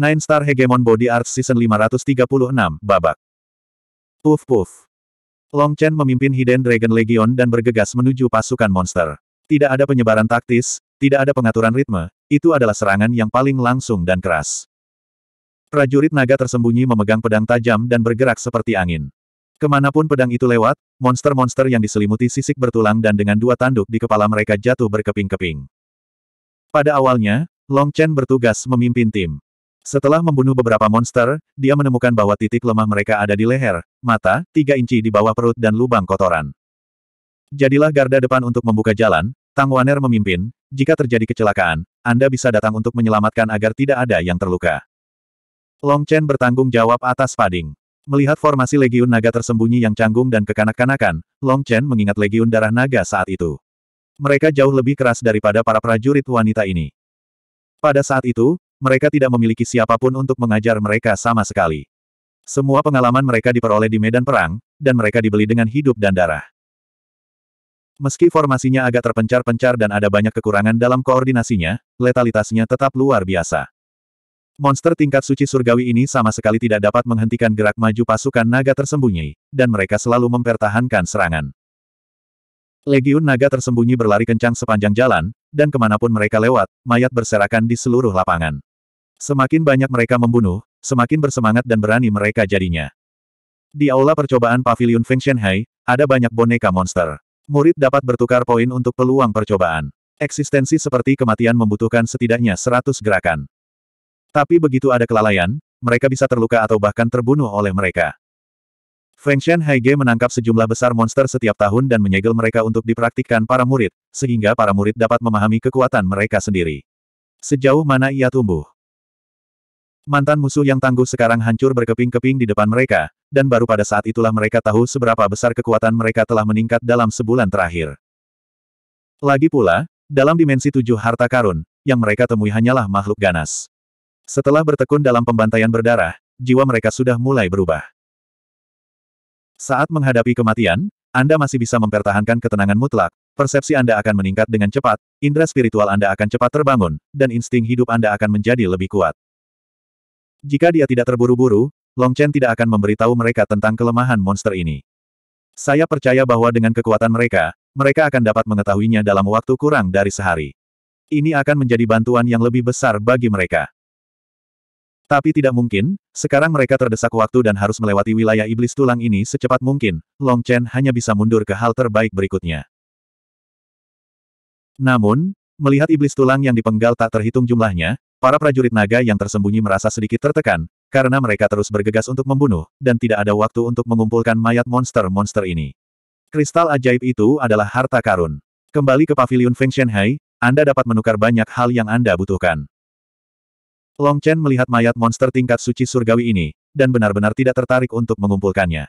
Nine Star Hegemon Body Arts Season 536, Babak. Puff puff. Long Chen memimpin Hidden Dragon Legion dan bergegas menuju pasukan monster. Tidak ada penyebaran taktis, tidak ada pengaturan ritme, itu adalah serangan yang paling langsung dan keras. Prajurit naga tersembunyi memegang pedang tajam dan bergerak seperti angin. Kemanapun pedang itu lewat, monster-monster yang diselimuti sisik bertulang dan dengan dua tanduk di kepala mereka jatuh berkeping-keping. Pada awalnya, Long Chen bertugas memimpin tim. Setelah membunuh beberapa monster, dia menemukan bahwa titik lemah mereka ada di leher, mata, tiga inci di bawah perut dan lubang kotoran. Jadilah garda depan untuk membuka jalan, Tang Waner memimpin, jika terjadi kecelakaan, Anda bisa datang untuk menyelamatkan agar tidak ada yang terluka. Long Chen bertanggung jawab atas Pading. Melihat formasi Legiun Naga tersembunyi yang canggung dan kekanak-kanakan, Long Chen mengingat Legiun Darah Naga saat itu. Mereka jauh lebih keras daripada para prajurit wanita ini. Pada saat itu, mereka tidak memiliki siapapun untuk mengajar mereka sama sekali. Semua pengalaman mereka diperoleh di medan perang, dan mereka dibeli dengan hidup dan darah. Meski formasinya agak terpencar-pencar dan ada banyak kekurangan dalam koordinasinya, letalitasnya tetap luar biasa. Monster tingkat suci surgawi ini sama sekali tidak dapat menghentikan gerak maju pasukan naga tersembunyi, dan mereka selalu mempertahankan serangan. Legiun naga tersembunyi berlari kencang sepanjang jalan, dan kemanapun mereka lewat, mayat berserakan di seluruh lapangan. Semakin banyak mereka membunuh, semakin bersemangat dan berani mereka jadinya. Di aula percobaan Pavilion Feng Shenhai, ada banyak boneka monster. Murid dapat bertukar poin untuk peluang percobaan. Eksistensi seperti kematian membutuhkan setidaknya 100 gerakan. Tapi begitu ada kelalaian, mereka bisa terluka atau bahkan terbunuh oleh mereka. Feng Shen Haige menangkap sejumlah besar monster setiap tahun dan menyegel mereka untuk dipraktikkan para murid, sehingga para murid dapat memahami kekuatan mereka sendiri. Sejauh mana ia tumbuh, Mantan musuh yang tangguh sekarang hancur berkeping-keping di depan mereka, dan baru pada saat itulah mereka tahu seberapa besar kekuatan mereka telah meningkat dalam sebulan terakhir. Lagi pula, dalam dimensi tujuh harta karun, yang mereka temui hanyalah makhluk ganas. Setelah bertekun dalam pembantaian berdarah, jiwa mereka sudah mulai berubah. Saat menghadapi kematian, Anda masih bisa mempertahankan ketenangan mutlak, persepsi Anda akan meningkat dengan cepat, indera spiritual Anda akan cepat terbangun, dan insting hidup Anda akan menjadi lebih kuat. Jika dia tidak terburu-buru, Long Chen tidak akan memberitahu mereka tentang kelemahan monster ini. Saya percaya bahwa dengan kekuatan mereka, mereka akan dapat mengetahuinya dalam waktu kurang dari sehari. Ini akan menjadi bantuan yang lebih besar bagi mereka. Tapi tidak mungkin, sekarang mereka terdesak waktu dan harus melewati wilayah iblis tulang ini secepat mungkin, Long Chen hanya bisa mundur ke hal terbaik berikutnya. Namun, melihat iblis tulang yang dipenggal tak terhitung jumlahnya, Para prajurit naga yang tersembunyi merasa sedikit tertekan, karena mereka terus bergegas untuk membunuh, dan tidak ada waktu untuk mengumpulkan mayat monster-monster ini. Kristal ajaib itu adalah harta karun. Kembali ke pavilion Feng Shenhai, Anda dapat menukar banyak hal yang Anda butuhkan. Long Chen melihat mayat monster tingkat suci surgawi ini, dan benar-benar tidak tertarik untuk mengumpulkannya.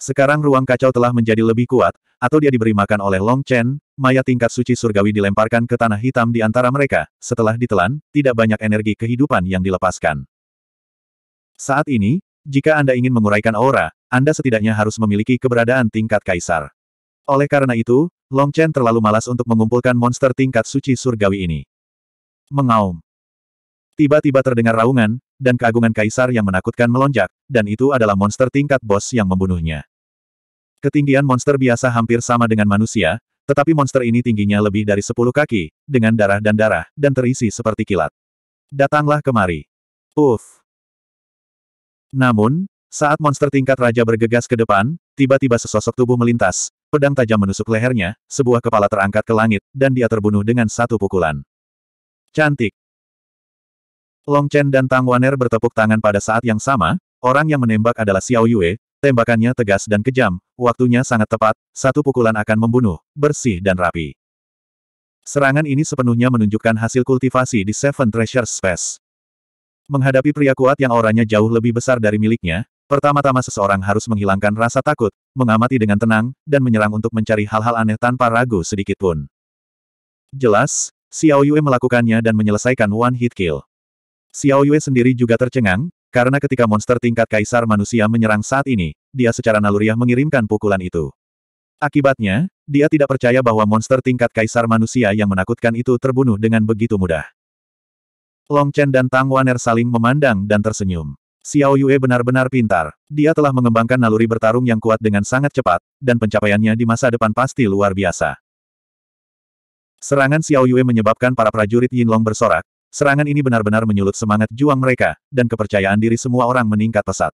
Sekarang ruang kacau telah menjadi lebih kuat, atau dia diberi makan oleh Long Chen, maya tingkat suci surgawi dilemparkan ke tanah hitam di antara mereka, setelah ditelan, tidak banyak energi kehidupan yang dilepaskan. Saat ini, jika Anda ingin menguraikan aura, Anda setidaknya harus memiliki keberadaan tingkat kaisar. Oleh karena itu, Long Chen terlalu malas untuk mengumpulkan monster tingkat suci surgawi ini. Mengaum. Tiba-tiba terdengar raungan, dan keagungan kaisar yang menakutkan melonjak, dan itu adalah monster tingkat bos yang membunuhnya. Ketinggian monster biasa hampir sama dengan manusia, tetapi monster ini tingginya lebih dari 10 kaki, dengan darah dan darah, dan terisi seperti kilat. Datanglah kemari. Uff. Namun, saat monster tingkat raja bergegas ke depan, tiba-tiba sesosok tubuh melintas, pedang tajam menusuk lehernya, sebuah kepala terangkat ke langit, dan dia terbunuh dengan satu pukulan. Cantik. Long Chen dan Tang Wan'er bertepuk tangan pada saat yang sama, orang yang menembak adalah Xiao Yue, tembakannya tegas dan kejam, waktunya sangat tepat, satu pukulan akan membunuh, bersih dan rapi. Serangan ini sepenuhnya menunjukkan hasil kultivasi di Seven Treasures Space. Menghadapi pria kuat yang auranya jauh lebih besar dari miliknya, pertama-tama seseorang harus menghilangkan rasa takut, mengamati dengan tenang, dan menyerang untuk mencari hal-hal aneh tanpa ragu sedikitpun. Jelas, Xiao Yue melakukannya dan menyelesaikan One Hit Kill. Xiao Yue sendiri juga tercengang, karena ketika monster tingkat kaisar manusia menyerang saat ini, dia secara naluriah mengirimkan pukulan itu. Akibatnya, dia tidak percaya bahwa monster tingkat kaisar manusia yang menakutkan itu terbunuh dengan begitu mudah. Long Chen dan Tang Waner saling memandang dan tersenyum. Xiao Yue benar-benar pintar. Dia telah mengembangkan naluri bertarung yang kuat dengan sangat cepat, dan pencapaiannya di masa depan pasti luar biasa. Serangan Xiao Yue menyebabkan para prajurit Yin Long bersorak, Serangan ini benar-benar menyulut semangat juang mereka, dan kepercayaan diri semua orang meningkat pesat.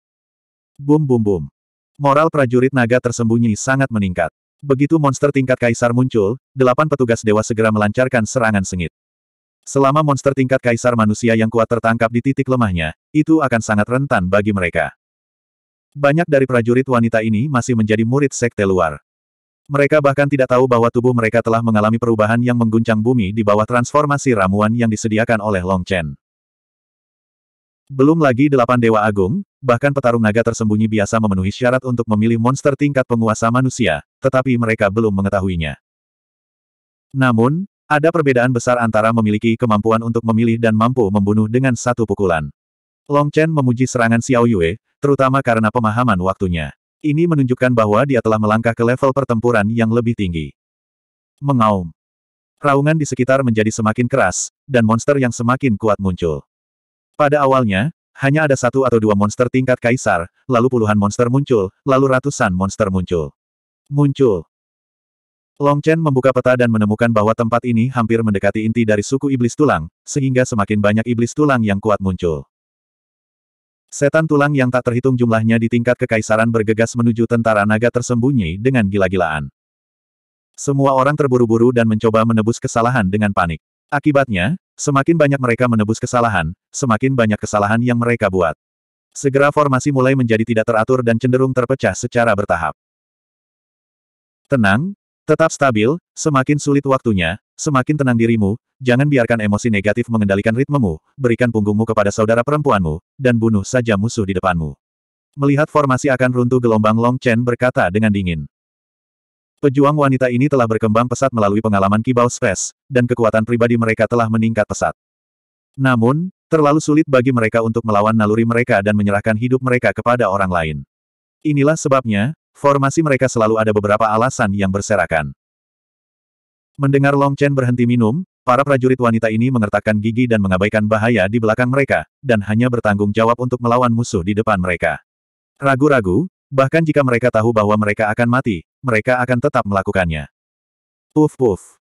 Bum bum bum. Moral prajurit naga tersembunyi sangat meningkat. Begitu monster tingkat kaisar muncul, delapan petugas dewa segera melancarkan serangan sengit. Selama monster tingkat kaisar manusia yang kuat tertangkap di titik lemahnya, itu akan sangat rentan bagi mereka. Banyak dari prajurit wanita ini masih menjadi murid sekte luar. Mereka bahkan tidak tahu bahwa tubuh mereka telah mengalami perubahan yang mengguncang bumi di bawah transformasi ramuan yang disediakan oleh Long Chen. Belum lagi delapan dewa agung, bahkan petarung naga tersembunyi biasa memenuhi syarat untuk memilih monster tingkat penguasa manusia, tetapi mereka belum mengetahuinya. Namun, ada perbedaan besar antara memiliki kemampuan untuk memilih dan mampu membunuh dengan satu pukulan. Long Chen memuji serangan Xiao Yue, terutama karena pemahaman waktunya. Ini menunjukkan bahwa dia telah melangkah ke level pertempuran yang lebih tinggi. Mengaum. Raungan di sekitar menjadi semakin keras, dan monster yang semakin kuat muncul. Pada awalnya, hanya ada satu atau dua monster tingkat kaisar, lalu puluhan monster muncul, lalu ratusan monster muncul. Muncul. Long Chen membuka peta dan menemukan bahwa tempat ini hampir mendekati inti dari suku iblis tulang, sehingga semakin banyak iblis tulang yang kuat muncul. Setan tulang yang tak terhitung jumlahnya di tingkat kekaisaran bergegas menuju tentara naga tersembunyi dengan gila-gilaan. Semua orang terburu-buru dan mencoba menebus kesalahan dengan panik. Akibatnya, semakin banyak mereka menebus kesalahan, semakin banyak kesalahan yang mereka buat. Segera formasi mulai menjadi tidak teratur dan cenderung terpecah secara bertahap. Tenang, Tetap stabil, semakin sulit waktunya, semakin tenang dirimu, jangan biarkan emosi negatif mengendalikan ritmemu, berikan punggungmu kepada saudara perempuanmu, dan bunuh saja musuh di depanmu. Melihat formasi akan runtuh gelombang Long Chen berkata dengan dingin. Pejuang wanita ini telah berkembang pesat melalui pengalaman kibau space, dan kekuatan pribadi mereka telah meningkat pesat. Namun, terlalu sulit bagi mereka untuk melawan naluri mereka dan menyerahkan hidup mereka kepada orang lain. Inilah sebabnya, Formasi mereka selalu ada beberapa alasan yang berserakan. Mendengar Long Chen berhenti minum, para prajurit wanita ini mengertakkan gigi dan mengabaikan bahaya di belakang mereka, dan hanya bertanggung jawab untuk melawan musuh di depan mereka. Ragu-ragu, bahkan jika mereka tahu bahwa mereka akan mati, mereka akan tetap melakukannya. Puf-puf.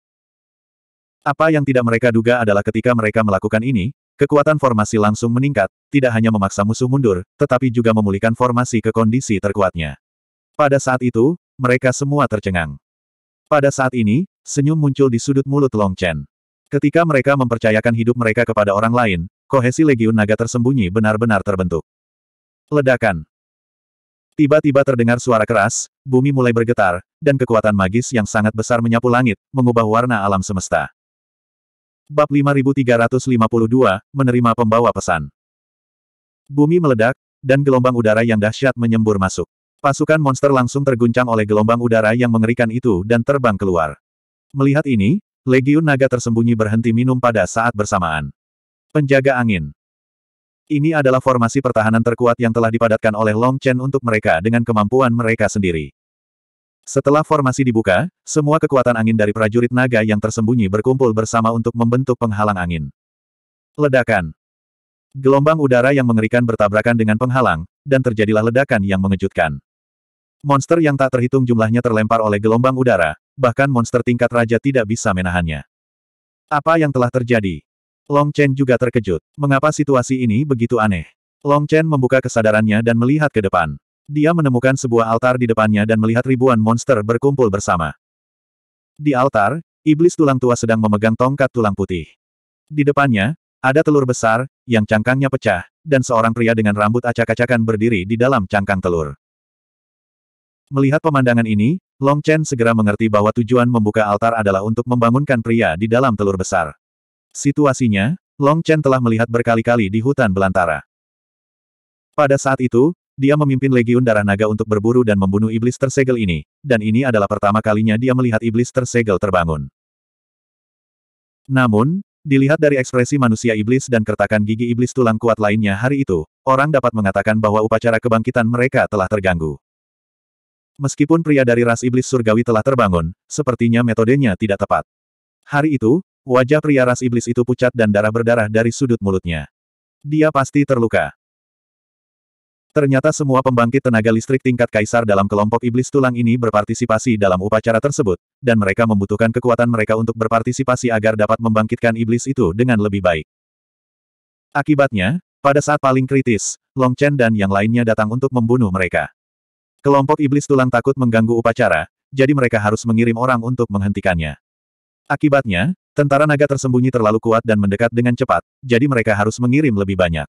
Apa yang tidak mereka duga adalah ketika mereka melakukan ini, kekuatan formasi langsung meningkat, tidak hanya memaksa musuh mundur, tetapi juga memulihkan formasi ke kondisi terkuatnya. Pada saat itu, mereka semua tercengang. Pada saat ini, senyum muncul di sudut mulut Long Chen. Ketika mereka mempercayakan hidup mereka kepada orang lain, kohesi Legiun Naga tersembunyi benar-benar terbentuk. Ledakan. Tiba-tiba terdengar suara keras, bumi mulai bergetar, dan kekuatan magis yang sangat besar menyapu langit, mengubah warna alam semesta. Bab 5352, menerima pembawa pesan. Bumi meledak, dan gelombang udara yang dahsyat menyembur masuk. Pasukan monster langsung terguncang oleh gelombang udara yang mengerikan itu dan terbang keluar. Melihat ini, Legiun Naga tersembunyi berhenti minum pada saat bersamaan. Penjaga angin. Ini adalah formasi pertahanan terkuat yang telah dipadatkan oleh Long Chen untuk mereka dengan kemampuan mereka sendiri. Setelah formasi dibuka, semua kekuatan angin dari prajurit naga yang tersembunyi berkumpul bersama untuk membentuk penghalang angin. Ledakan. Gelombang udara yang mengerikan bertabrakan dengan penghalang, dan terjadilah ledakan yang mengejutkan. Monster yang tak terhitung jumlahnya terlempar oleh gelombang udara, bahkan monster tingkat raja tidak bisa menahannya. Apa yang telah terjadi? Long Chen juga terkejut. Mengapa situasi ini begitu aneh? Long Chen membuka kesadarannya dan melihat ke depan. Dia menemukan sebuah altar di depannya dan melihat ribuan monster berkumpul bersama. Di altar, iblis tulang tua sedang memegang tongkat tulang putih. Di depannya, ada telur besar, yang cangkangnya pecah, dan seorang pria dengan rambut acak-acakan berdiri di dalam cangkang telur. Melihat pemandangan ini, Long Chen segera mengerti bahwa tujuan membuka altar adalah untuk membangunkan pria di dalam telur besar. Situasinya, Long Chen telah melihat berkali-kali di hutan belantara. Pada saat itu, dia memimpin Legiun Darah Naga untuk berburu dan membunuh iblis tersegel ini, dan ini adalah pertama kalinya dia melihat iblis tersegel terbangun. Namun, dilihat dari ekspresi manusia iblis dan kertakan gigi iblis tulang kuat lainnya hari itu, orang dapat mengatakan bahwa upacara kebangkitan mereka telah terganggu. Meskipun pria dari ras iblis surgawi telah terbangun, sepertinya metodenya tidak tepat. Hari itu, wajah pria ras iblis itu pucat dan darah berdarah dari sudut mulutnya. Dia pasti terluka. Ternyata semua pembangkit tenaga listrik tingkat kaisar dalam kelompok iblis tulang ini berpartisipasi dalam upacara tersebut, dan mereka membutuhkan kekuatan mereka untuk berpartisipasi agar dapat membangkitkan iblis itu dengan lebih baik. Akibatnya, pada saat paling kritis, Long Chen dan yang lainnya datang untuk membunuh mereka. Kelompok iblis tulang takut mengganggu upacara, jadi mereka harus mengirim orang untuk menghentikannya. Akibatnya, tentara naga tersembunyi terlalu kuat dan mendekat dengan cepat, jadi mereka harus mengirim lebih banyak.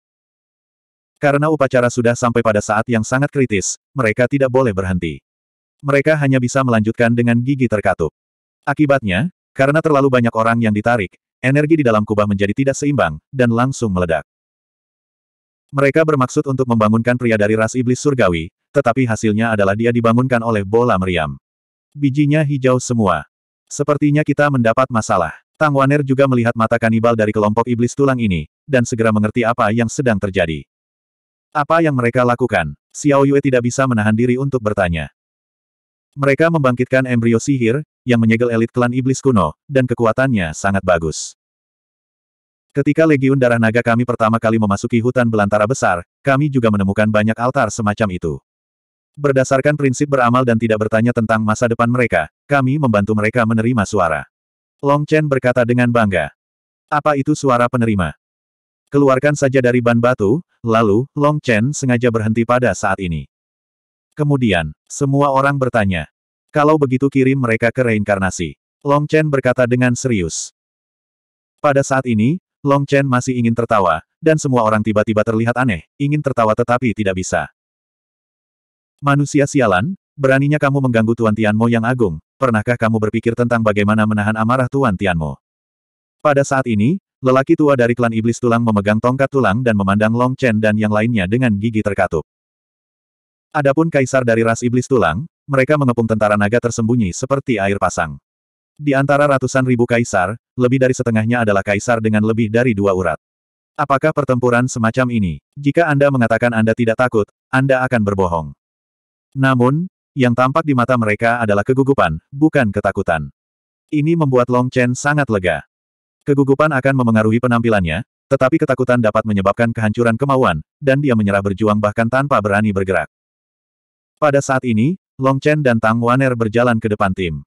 Karena upacara sudah sampai pada saat yang sangat kritis, mereka tidak boleh berhenti. Mereka hanya bisa melanjutkan dengan gigi terkatup. Akibatnya, karena terlalu banyak orang yang ditarik, energi di dalam kubah menjadi tidak seimbang, dan langsung meledak. Mereka bermaksud untuk membangunkan pria dari ras iblis surgawi, tetapi hasilnya adalah dia dibangunkan oleh bola meriam. Bijinya hijau semua. Sepertinya kita mendapat masalah. Tang Waner juga melihat mata kanibal dari kelompok iblis tulang ini, dan segera mengerti apa yang sedang terjadi. Apa yang mereka lakukan? Xiao Yue tidak bisa menahan diri untuk bertanya. Mereka membangkitkan embrio sihir, yang menyegel elit klan iblis kuno, dan kekuatannya sangat bagus. Ketika Legiun Darah Naga kami pertama kali memasuki hutan belantara besar, kami juga menemukan banyak altar semacam itu. Berdasarkan prinsip beramal dan tidak bertanya tentang masa depan mereka, kami membantu mereka menerima suara. Long Chen berkata dengan bangga. Apa itu suara penerima? Keluarkan saja dari ban batu, lalu, Long Chen sengaja berhenti pada saat ini. Kemudian, semua orang bertanya. Kalau begitu kirim mereka ke reinkarnasi. Long Chen berkata dengan serius. Pada saat ini, Long Chen masih ingin tertawa, dan semua orang tiba-tiba terlihat aneh, ingin tertawa tetapi tidak bisa. Manusia sialan, beraninya kamu mengganggu Tuan Tianmo yang agung, pernahkah kamu berpikir tentang bagaimana menahan amarah Tuan Tianmo? Pada saat ini, lelaki tua dari klan iblis tulang memegang tongkat tulang dan memandang Long Chen dan yang lainnya dengan gigi terkatup. Adapun kaisar dari ras iblis tulang, mereka mengepung tentara naga tersembunyi seperti air pasang. Di antara ratusan ribu kaisar, lebih dari setengahnya adalah kaisar dengan lebih dari dua urat. Apakah pertempuran semacam ini? Jika Anda mengatakan Anda tidak takut, Anda akan berbohong. Namun, yang tampak di mata mereka adalah kegugupan, bukan ketakutan. Ini membuat Long Chen sangat lega. Kegugupan akan memengaruhi penampilannya, tetapi ketakutan dapat menyebabkan kehancuran kemauan, dan dia menyerah berjuang bahkan tanpa berani bergerak. Pada saat ini, Long Chen dan Tang Waner berjalan ke depan tim.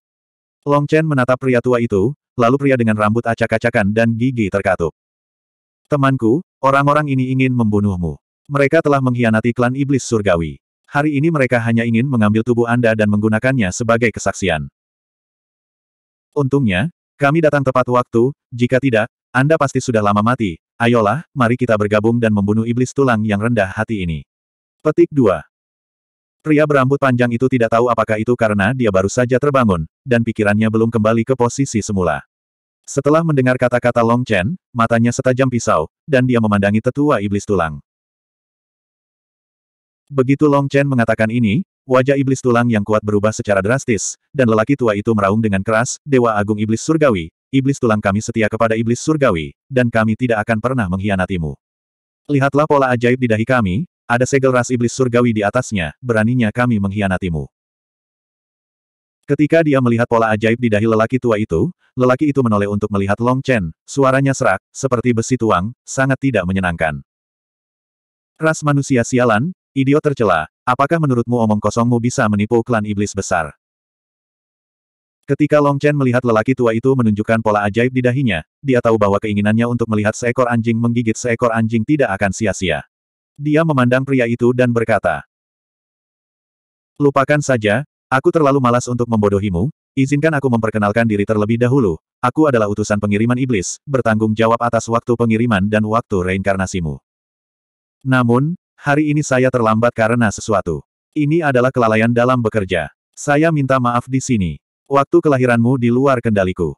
Long Chen menatap pria tua itu, lalu pria dengan rambut acak-acakan dan gigi terkatup. Temanku, orang-orang ini ingin membunuhmu. Mereka telah mengkhianati klan iblis surgawi. Hari ini mereka hanya ingin mengambil tubuh Anda dan menggunakannya sebagai kesaksian. Untungnya, kami datang tepat waktu, jika tidak, Anda pasti sudah lama mati. Ayolah, mari kita bergabung dan membunuh iblis tulang yang rendah hati ini. Petik 2. Pria berambut panjang itu tidak tahu apakah itu karena dia baru saja terbangun, dan pikirannya belum kembali ke posisi semula. Setelah mendengar kata-kata Long Chen, matanya setajam pisau, dan dia memandangi tetua iblis tulang. Begitu Long Chen mengatakan ini, wajah iblis tulang yang kuat berubah secara drastis, dan lelaki tua itu meraung dengan keras, Dewa Agung Iblis Surgawi, Iblis tulang kami setia kepada Iblis Surgawi, dan kami tidak akan pernah mengkhianatimu. Lihatlah pola ajaib di dahi kami, ada segel ras iblis surgawi di atasnya, beraninya kami mengkhianatimu. Ketika dia melihat pola ajaib di dahi lelaki tua itu, lelaki itu menoleh untuk melihat Long Chen, suaranya serak, seperti besi tuang, sangat tidak menyenangkan. Ras manusia sialan, idiot tercela, apakah menurutmu omong kosongmu bisa menipu klan iblis besar? Ketika Long Chen melihat lelaki tua itu menunjukkan pola ajaib di dahinya, dia tahu bahwa keinginannya untuk melihat seekor anjing menggigit seekor anjing tidak akan sia-sia. Dia memandang pria itu dan berkata, Lupakan saja, aku terlalu malas untuk membodohimu, izinkan aku memperkenalkan diri terlebih dahulu, aku adalah utusan pengiriman iblis, bertanggung jawab atas waktu pengiriman dan waktu reinkarnasimu. Namun, hari ini saya terlambat karena sesuatu. Ini adalah kelalaian dalam bekerja. Saya minta maaf di sini. Waktu kelahiranmu di luar kendaliku.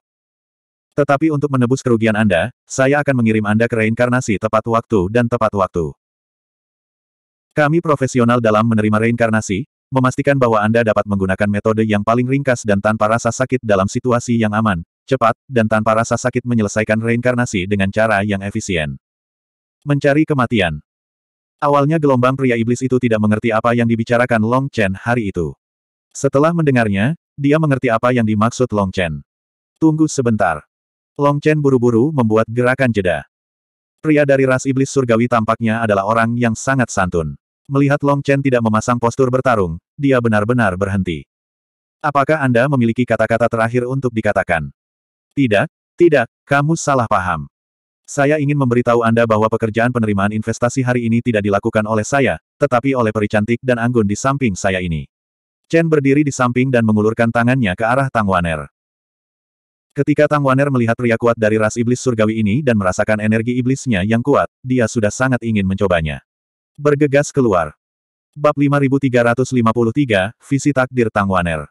Tetapi untuk menebus kerugian Anda, saya akan mengirim Anda ke reinkarnasi tepat waktu dan tepat waktu. Kami profesional dalam menerima reinkarnasi, memastikan bahwa Anda dapat menggunakan metode yang paling ringkas dan tanpa rasa sakit dalam situasi yang aman, cepat, dan tanpa rasa sakit menyelesaikan reinkarnasi dengan cara yang efisien. Mencari kematian. Awalnya gelombang pria iblis itu tidak mengerti apa yang dibicarakan Long Chen hari itu. Setelah mendengarnya, dia mengerti apa yang dimaksud Long Chen. Tunggu sebentar. Long Chen buru-buru membuat gerakan jeda. Pria dari ras iblis surgawi tampaknya adalah orang yang sangat santun. Melihat Long Chen tidak memasang postur bertarung, dia benar-benar berhenti. Apakah Anda memiliki kata-kata terakhir untuk dikatakan? Tidak, tidak, kamu salah paham. Saya ingin memberitahu Anda bahwa pekerjaan penerimaan investasi hari ini tidak dilakukan oleh saya, tetapi oleh peri cantik dan anggun di samping saya ini. Chen berdiri di samping dan mengulurkan tangannya ke arah Tang Waner. Ketika Tang Waner melihat pria kuat dari ras iblis surgawi ini dan merasakan energi iblisnya yang kuat, dia sudah sangat ingin mencobanya bergegas keluar. Bab 5353, Visi Takdir Tang Waner.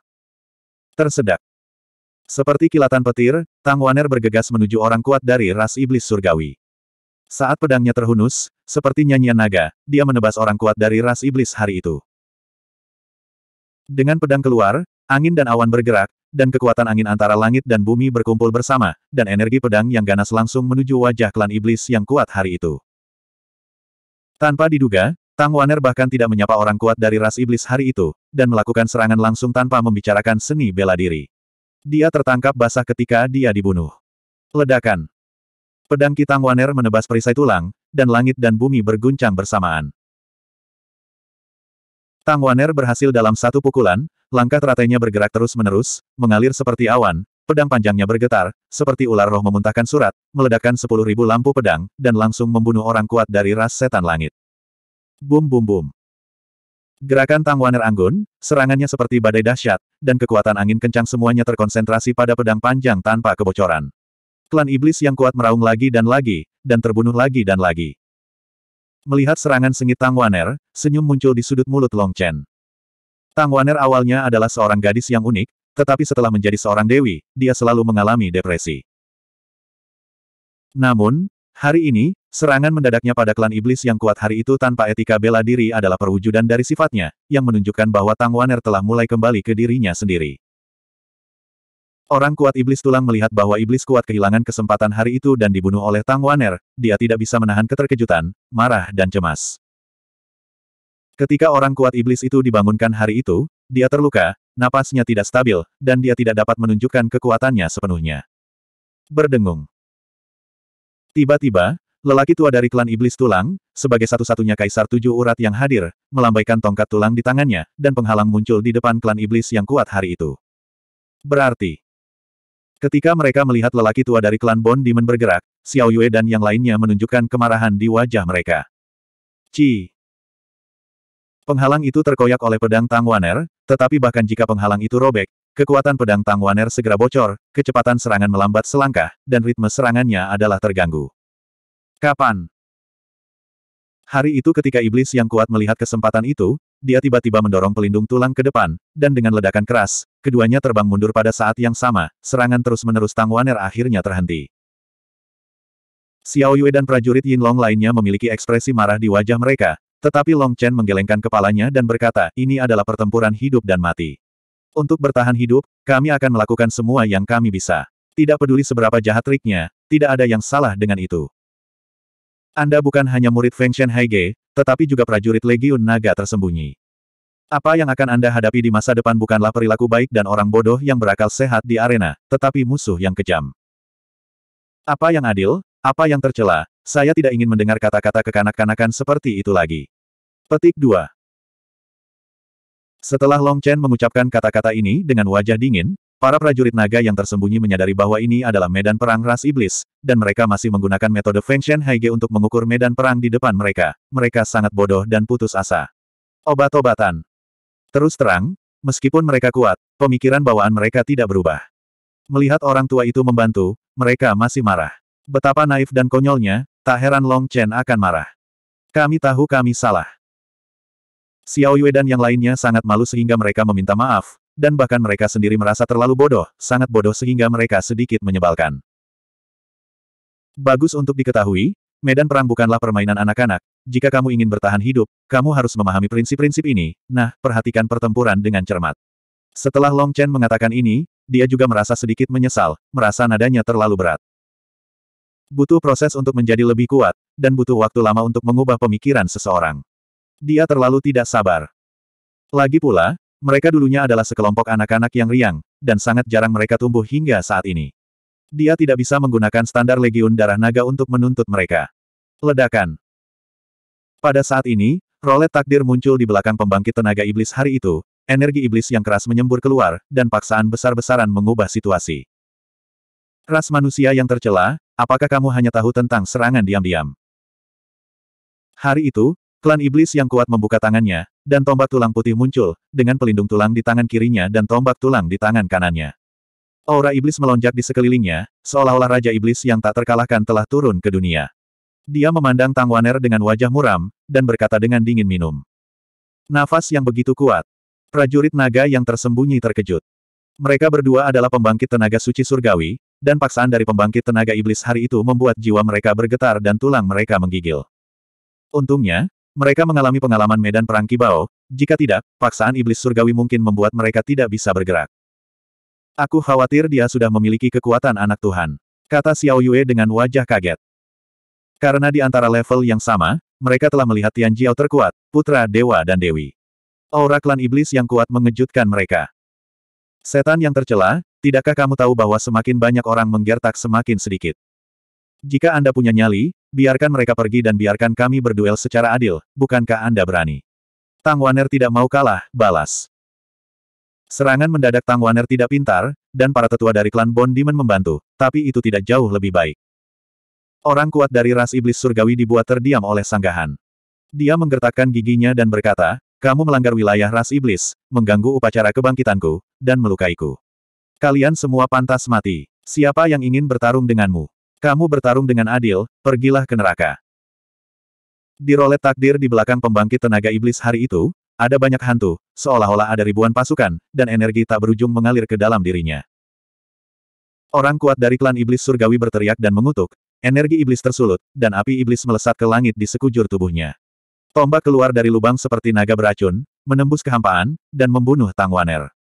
Tersedak. Seperti kilatan petir, Tang Waner bergegas menuju orang kuat dari ras iblis surgawi. Saat pedangnya terhunus, seperti nyanyian naga, dia menebas orang kuat dari ras iblis hari itu. Dengan pedang keluar, angin dan awan bergerak, dan kekuatan angin antara langit dan bumi berkumpul bersama, dan energi pedang yang ganas langsung menuju wajah klan iblis yang kuat hari itu. Tanpa diduga, Tang Waner bahkan tidak menyapa orang kuat dari ras iblis hari itu, dan melakukan serangan langsung tanpa membicarakan seni bela diri. Dia tertangkap basah ketika dia dibunuh. Ledakan. Pedang Kitang Waner menebas perisai tulang, dan langit dan bumi berguncang bersamaan. Tang Waner berhasil dalam satu pukulan, langkah teratainya bergerak terus-menerus, mengalir seperti awan, pedang panjangnya bergetar, seperti ular roh memuntahkan surat, meledakkan sepuluh ribu lampu pedang, dan langsung membunuh orang kuat dari ras setan langit. Bum bum bum. Gerakan Tang Waner anggun, serangannya seperti badai dahsyat, dan kekuatan angin kencang semuanya terkonsentrasi pada pedang panjang tanpa kebocoran. Klan iblis yang kuat meraung lagi dan lagi, dan terbunuh lagi dan lagi. Melihat serangan sengit Tang Waner, senyum muncul di sudut mulut Long Chen. Tang Waner awalnya adalah seorang gadis yang unik, tetapi setelah menjadi seorang dewi, dia selalu mengalami depresi. Namun, hari ini, serangan mendadaknya pada klan iblis yang kuat hari itu tanpa etika bela diri adalah perwujudan dari sifatnya, yang menunjukkan bahwa Tang Waner telah mulai kembali ke dirinya sendiri. Orang kuat iblis tulang melihat bahwa iblis kuat kehilangan kesempatan hari itu dan dibunuh oleh Tang Waner, dia tidak bisa menahan keterkejutan, marah dan cemas. Ketika orang kuat iblis itu dibangunkan hari itu, dia terluka, Napasnya tidak stabil, dan dia tidak dapat menunjukkan kekuatannya sepenuhnya. Berdengung. Tiba-tiba, lelaki tua dari klan iblis tulang, sebagai satu-satunya kaisar tujuh urat yang hadir, melambaikan tongkat tulang di tangannya, dan penghalang muncul di depan klan iblis yang kuat hari itu. Berarti, ketika mereka melihat lelaki tua dari klan Bon Demon bergerak, Xiao Yue dan yang lainnya menunjukkan kemarahan di wajah mereka. Ci, Penghalang itu terkoyak oleh pedang Tang Waner, tetapi bahkan jika penghalang itu robek, kekuatan pedang Tang Waner segera bocor, kecepatan serangan melambat selangkah, dan ritme serangannya adalah terganggu. Kapan? Hari itu ketika iblis yang kuat melihat kesempatan itu, dia tiba-tiba mendorong pelindung tulang ke depan, dan dengan ledakan keras, keduanya terbang mundur pada saat yang sama, serangan terus-menerus Tang Waner akhirnya terhenti. Xiao Yue dan prajurit Yin Long lainnya memiliki ekspresi marah di wajah mereka, tetapi Long Chen menggelengkan kepalanya dan berkata, ini adalah pertempuran hidup dan mati. Untuk bertahan hidup, kami akan melakukan semua yang kami bisa. Tidak peduli seberapa jahat triknya, tidak ada yang salah dengan itu. Anda bukan hanya murid Feng Shen Haige, tetapi juga prajurit Legiun Naga tersembunyi. Apa yang akan Anda hadapi di masa depan bukanlah perilaku baik dan orang bodoh yang berakal sehat di arena, tetapi musuh yang kejam. Apa yang adil, apa yang tercela? Saya tidak ingin mendengar kata-kata kekanak-kanakan seperti itu lagi. Petik 2. Setelah Long Chen mengucapkan kata-kata ini dengan wajah dingin, para prajurit naga yang tersembunyi menyadari bahwa ini adalah medan perang ras iblis, dan mereka masih menggunakan metode Feng Shen Haige untuk mengukur medan perang di depan mereka. Mereka sangat bodoh dan putus asa. Obat-obatan. Terus terang, meskipun mereka kuat, pemikiran bawaan mereka tidak berubah. Melihat orang tua itu membantu, mereka masih marah. Betapa naif dan konyolnya, tak heran Long Chen akan marah. Kami tahu kami salah. Xiao Yue dan yang lainnya sangat malu sehingga mereka meminta maaf, dan bahkan mereka sendiri merasa terlalu bodoh, sangat bodoh sehingga mereka sedikit menyebalkan. Bagus untuk diketahui, medan perang bukanlah permainan anak-anak. Jika kamu ingin bertahan hidup, kamu harus memahami prinsip-prinsip ini. Nah, perhatikan pertempuran dengan cermat. Setelah Long Chen mengatakan ini, dia juga merasa sedikit menyesal, merasa nadanya terlalu berat. Butuh proses untuk menjadi lebih kuat, dan butuh waktu lama untuk mengubah pemikiran seseorang. Dia terlalu tidak sabar. Lagi pula, mereka dulunya adalah sekelompok anak-anak yang riang, dan sangat jarang mereka tumbuh hingga saat ini. Dia tidak bisa menggunakan standar legiun darah naga untuk menuntut mereka. Ledakan. Pada saat ini, rolet takdir muncul di belakang pembangkit tenaga iblis hari itu, energi iblis yang keras menyembur keluar, dan paksaan besar-besaran mengubah situasi. Ras manusia yang tercela, apakah kamu hanya tahu tentang serangan diam-diam? Hari itu, klan iblis yang kuat membuka tangannya, dan tombak tulang putih muncul, dengan pelindung tulang di tangan kirinya dan tombak tulang di tangan kanannya. Aura iblis melonjak di sekelilingnya, seolah-olah Raja Iblis yang tak terkalahkan telah turun ke dunia. Dia memandang Tang Waner dengan wajah muram, dan berkata dengan dingin minum. Nafas yang begitu kuat. Prajurit naga yang tersembunyi terkejut. Mereka berdua adalah pembangkit tenaga suci surgawi, dan paksaan dari pembangkit tenaga iblis hari itu membuat jiwa mereka bergetar dan tulang mereka menggigil. Untungnya, mereka mengalami pengalaman medan perang kibao, jika tidak, paksaan iblis surgawi mungkin membuat mereka tidak bisa bergerak. Aku khawatir dia sudah memiliki kekuatan anak Tuhan. Kata Xiao Yue dengan wajah kaget. Karena di antara level yang sama, mereka telah melihat Tian Jiao terkuat, putra dewa dan dewi. Aura klan iblis yang kuat mengejutkan mereka. Setan yang tercela, tidakkah kamu tahu bahwa semakin banyak orang menggertak semakin sedikit? Jika Anda punya nyali, biarkan mereka pergi dan biarkan kami berduel secara adil, bukankah Anda berani? Tang Waner tidak mau kalah, balas. Serangan mendadak Tang Waner tidak pintar, dan para tetua dari klan Bon Demon membantu, tapi itu tidak jauh lebih baik. Orang kuat dari ras iblis surgawi dibuat terdiam oleh sanggahan. Dia menggertakkan giginya dan berkata, kamu melanggar wilayah ras iblis, mengganggu upacara kebangkitanku, dan melukaiku. Kalian semua pantas mati. Siapa yang ingin bertarung denganmu? Kamu bertarung dengan adil, pergilah ke neraka. Di rolet takdir di belakang pembangkit tenaga iblis hari itu, ada banyak hantu, seolah-olah ada ribuan pasukan, dan energi tak berujung mengalir ke dalam dirinya. Orang kuat dari klan iblis surgawi berteriak dan mengutuk, energi iblis tersulut, dan api iblis melesat ke langit di sekujur tubuhnya. Tombak keluar dari lubang seperti naga beracun, menembus kehampaan, dan membunuh Tang Waner.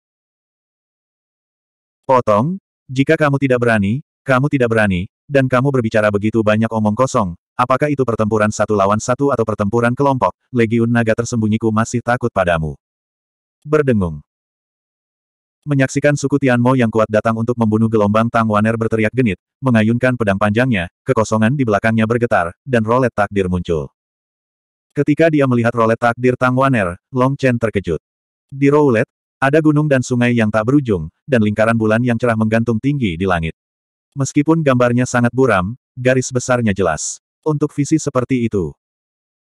Potong, jika kamu tidak berani, kamu tidak berani, dan kamu berbicara begitu banyak omong kosong, apakah itu pertempuran satu lawan satu atau pertempuran kelompok, Legiun Naga tersembunyiku masih takut padamu. Berdengung. Menyaksikan suku Tianmo yang kuat datang untuk membunuh gelombang Tang Waner berteriak genit, mengayunkan pedang panjangnya, kekosongan di belakangnya bergetar, dan rolet takdir muncul. Ketika dia melihat rolet takdir Tang Waner, Long Chen terkejut. Di roulette, ada gunung dan sungai yang tak berujung, dan lingkaran bulan yang cerah menggantung tinggi di langit. Meskipun gambarnya sangat buram, garis besarnya jelas. Untuk visi seperti itu.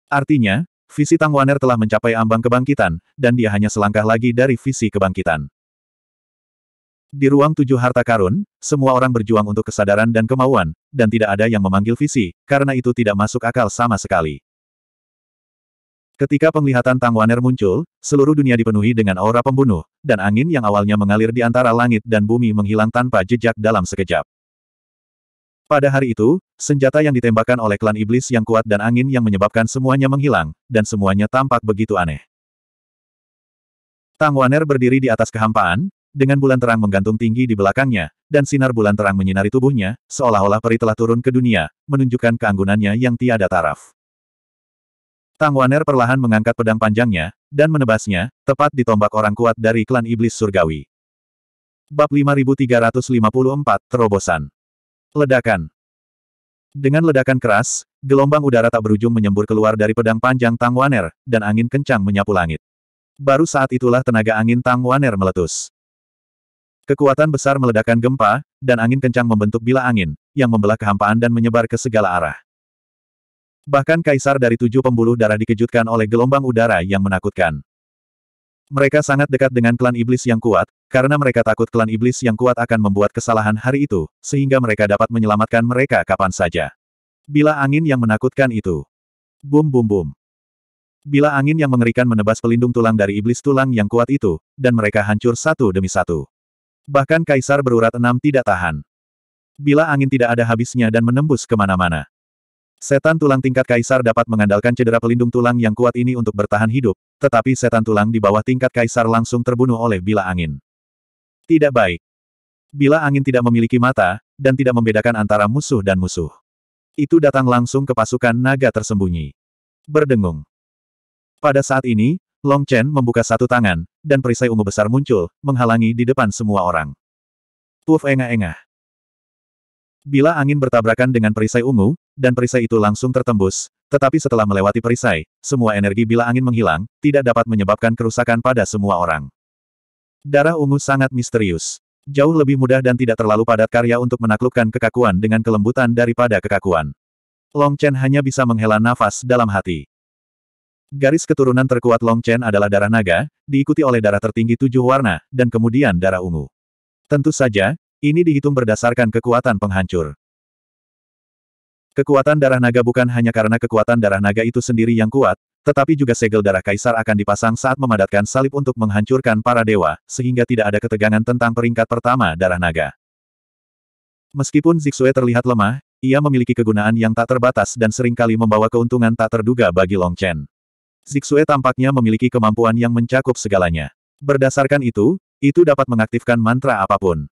Artinya, visi Tang Waner telah mencapai ambang kebangkitan, dan dia hanya selangkah lagi dari visi kebangkitan. Di ruang tujuh harta karun, semua orang berjuang untuk kesadaran dan kemauan, dan tidak ada yang memanggil visi, karena itu tidak masuk akal sama sekali. Ketika penglihatan Tang Waner muncul, seluruh dunia dipenuhi dengan aura pembunuh, dan angin yang awalnya mengalir di antara langit dan bumi menghilang tanpa jejak dalam sekejap. Pada hari itu, senjata yang ditembakkan oleh klan iblis yang kuat dan angin yang menyebabkan semuanya menghilang, dan semuanya tampak begitu aneh. Tang Waner berdiri di atas kehampaan, dengan bulan terang menggantung tinggi di belakangnya, dan sinar bulan terang menyinari tubuhnya, seolah-olah peri telah turun ke dunia, menunjukkan keanggunannya yang tiada taraf. Tang Waner perlahan mengangkat pedang panjangnya, dan menebasnya, tepat di tombak orang kuat dari klan iblis surgawi. Bab 5354, Terobosan. Ledakan. Dengan ledakan keras, gelombang udara tak berujung menyembur keluar dari pedang panjang Tang Waner, dan angin kencang menyapu langit. Baru saat itulah tenaga angin Tang Waner meletus. Kekuatan besar meledakan gempa, dan angin kencang membentuk bila angin, yang membelah kehampaan dan menyebar ke segala arah. Bahkan kaisar dari tujuh pembuluh darah dikejutkan oleh gelombang udara yang menakutkan. Mereka sangat dekat dengan klan iblis yang kuat, karena mereka takut klan iblis yang kuat akan membuat kesalahan hari itu, sehingga mereka dapat menyelamatkan mereka kapan saja. Bila angin yang menakutkan itu. Bum bum bum. Bila angin yang mengerikan menebas pelindung tulang dari iblis tulang yang kuat itu, dan mereka hancur satu demi satu. Bahkan kaisar berurat enam tidak tahan. Bila angin tidak ada habisnya dan menembus kemana-mana. Setan tulang tingkat kaisar dapat mengandalkan cedera pelindung tulang yang kuat ini untuk bertahan hidup, tetapi setan tulang di bawah tingkat kaisar langsung terbunuh oleh bila angin. Tidak baik. Bila angin tidak memiliki mata, dan tidak membedakan antara musuh dan musuh. Itu datang langsung ke pasukan naga tersembunyi. Berdengung. Pada saat ini, Long Chen membuka satu tangan, dan perisai ungu besar muncul, menghalangi di depan semua orang. Puff engah-engah. Bila angin bertabrakan dengan perisai ungu, dan perisai itu langsung tertembus, tetapi setelah melewati perisai, semua energi bila angin menghilang, tidak dapat menyebabkan kerusakan pada semua orang. Darah ungu sangat misterius. Jauh lebih mudah dan tidak terlalu padat karya untuk menaklukkan kekakuan dengan kelembutan daripada kekakuan. Long Chen hanya bisa menghela nafas dalam hati. Garis keturunan terkuat Long Chen adalah darah naga, diikuti oleh darah tertinggi tujuh warna, dan kemudian darah ungu. Tentu saja, ini dihitung berdasarkan kekuatan penghancur. Kekuatan darah naga bukan hanya karena kekuatan darah naga itu sendiri yang kuat, tetapi juga segel darah kaisar akan dipasang saat memadatkan salib untuk menghancurkan para dewa, sehingga tidak ada ketegangan tentang peringkat pertama darah naga. Meskipun Zixue terlihat lemah, ia memiliki kegunaan yang tak terbatas dan seringkali membawa keuntungan tak terduga bagi Long Chen. Zixue tampaknya memiliki kemampuan yang mencakup segalanya. Berdasarkan itu, itu dapat mengaktifkan mantra apapun.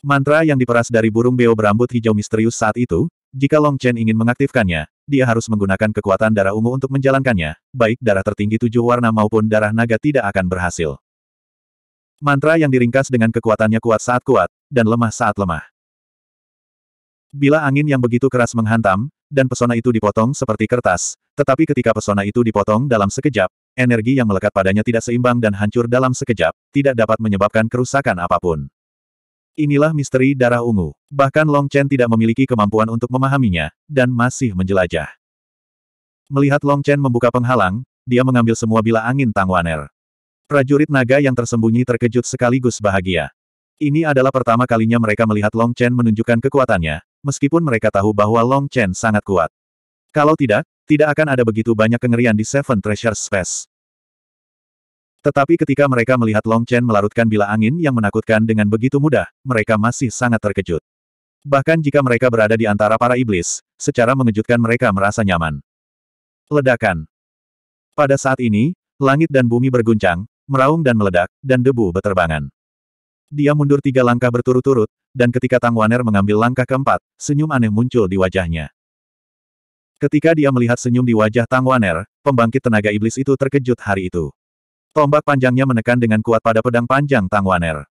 Mantra yang diperas dari burung beo berambut hijau misterius saat itu, jika Long Chen ingin mengaktifkannya, dia harus menggunakan kekuatan darah ungu untuk menjalankannya, baik darah tertinggi tujuh warna maupun darah naga tidak akan berhasil. Mantra yang diringkas dengan kekuatannya kuat saat kuat, dan lemah saat lemah. Bila angin yang begitu keras menghantam, dan pesona itu dipotong seperti kertas, tetapi ketika pesona itu dipotong dalam sekejap, energi yang melekat padanya tidak seimbang dan hancur dalam sekejap, tidak dapat menyebabkan kerusakan apapun. Inilah misteri darah ungu. Bahkan Long Chen tidak memiliki kemampuan untuk memahaminya, dan masih menjelajah. Melihat Long Chen membuka penghalang, dia mengambil semua bila angin Tang Waner. Prajurit naga yang tersembunyi terkejut sekaligus bahagia. Ini adalah pertama kalinya mereka melihat Long Chen menunjukkan kekuatannya, meskipun mereka tahu bahwa Long Chen sangat kuat. Kalau tidak, tidak akan ada begitu banyak kengerian di Seven Treasures Space. Tetapi ketika mereka melihat Long Chen melarutkan bila angin yang menakutkan dengan begitu mudah, mereka masih sangat terkejut. Bahkan jika mereka berada di antara para iblis, secara mengejutkan mereka merasa nyaman. Ledakan. Pada saat ini, langit dan bumi berguncang, meraung dan meledak, dan debu beterbangan. Dia mundur tiga langkah berturut-turut, dan ketika Tang Waner mengambil langkah keempat, senyum aneh muncul di wajahnya. Ketika dia melihat senyum di wajah Tang Waner, pembangkit tenaga iblis itu terkejut hari itu. Tombak panjangnya menekan dengan kuat pada pedang panjang Tang Waner.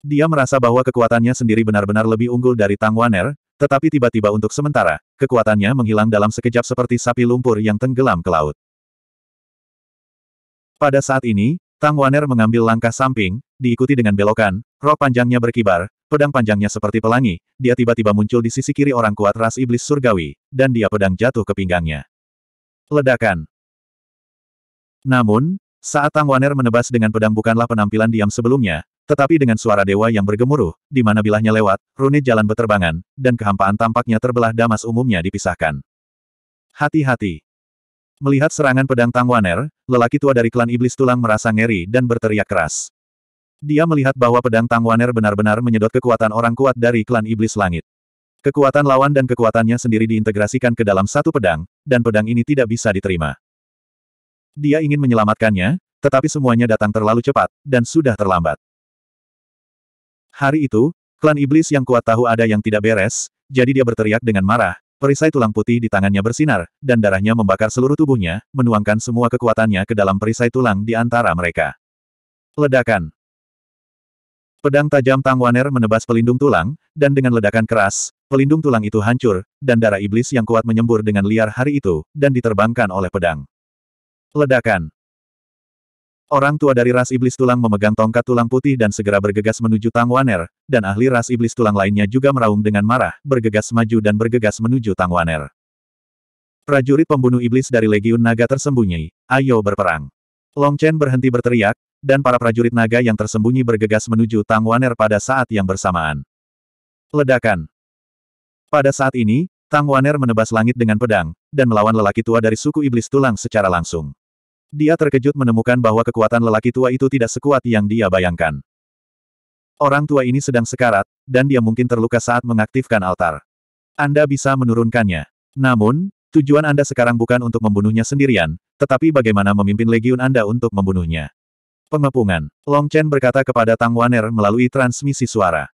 Dia merasa bahwa kekuatannya sendiri benar-benar lebih unggul dari Tang Waner, tetapi tiba-tiba untuk sementara, kekuatannya menghilang dalam sekejap seperti sapi lumpur yang tenggelam ke laut. Pada saat ini, Tang Waner mengambil langkah samping, diikuti dengan belokan, rok panjangnya berkibar, pedang panjangnya seperti pelangi, dia tiba-tiba muncul di sisi kiri orang kuat ras iblis surgawi, dan dia pedang jatuh ke pinggangnya. Ledakan. Namun, saat Tang Waner menebas dengan pedang bukanlah penampilan diam sebelumnya, tetapi dengan suara dewa yang bergemuruh, di mana bilahnya lewat, rune jalan beterbangan, dan kehampaan tampaknya terbelah damas umumnya dipisahkan. Hati-hati. Melihat serangan pedang Tang Waner, lelaki tua dari klan iblis tulang merasa ngeri dan berteriak keras. Dia melihat bahwa pedang Tang Waner benar-benar menyedot kekuatan orang kuat dari klan iblis langit. Kekuatan lawan dan kekuatannya sendiri diintegrasikan ke dalam satu pedang, dan pedang ini tidak bisa diterima. Dia ingin menyelamatkannya, tetapi semuanya datang terlalu cepat, dan sudah terlambat. Hari itu, klan iblis yang kuat tahu ada yang tidak beres, jadi dia berteriak dengan marah, perisai tulang putih di tangannya bersinar, dan darahnya membakar seluruh tubuhnya, menuangkan semua kekuatannya ke dalam perisai tulang di antara mereka. Ledakan Pedang tajam Tang Waner menebas pelindung tulang, dan dengan ledakan keras, pelindung tulang itu hancur, dan darah iblis yang kuat menyembur dengan liar hari itu, dan diterbangkan oleh pedang. Ledakan. Orang tua dari ras iblis tulang memegang tongkat tulang putih dan segera bergegas menuju Tang Waner, dan ahli ras iblis tulang lainnya juga meraung dengan marah, bergegas maju dan bergegas menuju Tang Waner. Prajurit pembunuh iblis dari Legiun Naga tersembunyi, ayo berperang. Long Chen berhenti berteriak, dan para prajurit naga yang tersembunyi bergegas menuju Tang Waner pada saat yang bersamaan. Ledakan. Pada saat ini, Tang Waner menebas langit dengan pedang, dan melawan lelaki tua dari suku iblis tulang secara langsung. Dia terkejut menemukan bahwa kekuatan lelaki tua itu tidak sekuat yang dia bayangkan. Orang tua ini sedang sekarat, dan dia mungkin terluka saat mengaktifkan altar. Anda bisa menurunkannya. Namun, tujuan Anda sekarang bukan untuk membunuhnya sendirian, tetapi bagaimana memimpin legiun Anda untuk membunuhnya. Pengepungan, Long Chen berkata kepada Tang Waner melalui transmisi suara.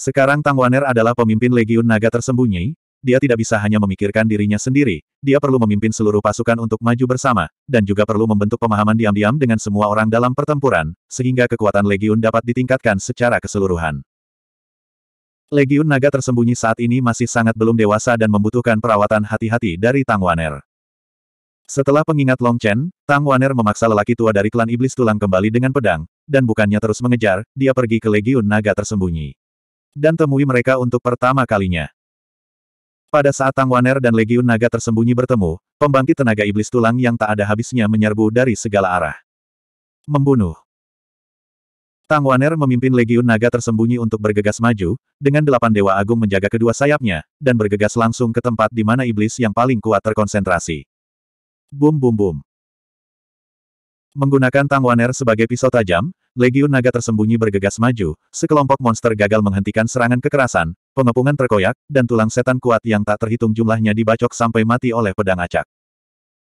Sekarang Tang Waner adalah pemimpin legiun naga tersembunyi, dia tidak bisa hanya memikirkan dirinya sendiri, dia perlu memimpin seluruh pasukan untuk maju bersama, dan juga perlu membentuk pemahaman diam-diam dengan semua orang dalam pertempuran, sehingga kekuatan Legiun dapat ditingkatkan secara keseluruhan. Legiun naga tersembunyi saat ini masih sangat belum dewasa dan membutuhkan perawatan hati-hati dari Tang Waner. Setelah pengingat Long Chen, Tang Waner memaksa lelaki tua dari klan iblis tulang kembali dengan pedang, dan bukannya terus mengejar, dia pergi ke Legiun naga tersembunyi. Dan temui mereka untuk pertama kalinya. Pada saat Tang Waner dan Legiun Naga tersembunyi bertemu, pembangkit tenaga iblis tulang yang tak ada habisnya menyerbu dari segala arah. Membunuh. Tang Waner memimpin Legiun Naga tersembunyi untuk bergegas maju, dengan delapan Dewa Agung menjaga kedua sayapnya, dan bergegas langsung ke tempat di mana iblis yang paling kuat terkonsentrasi. Bum bum bum. Menggunakan Tang Waner sebagai pisau tajam, Legiun Naga tersembunyi bergegas maju, sekelompok monster gagal menghentikan serangan kekerasan, pengepungan terkoyak, dan tulang setan kuat yang tak terhitung jumlahnya dibacok sampai mati oleh pedang acak.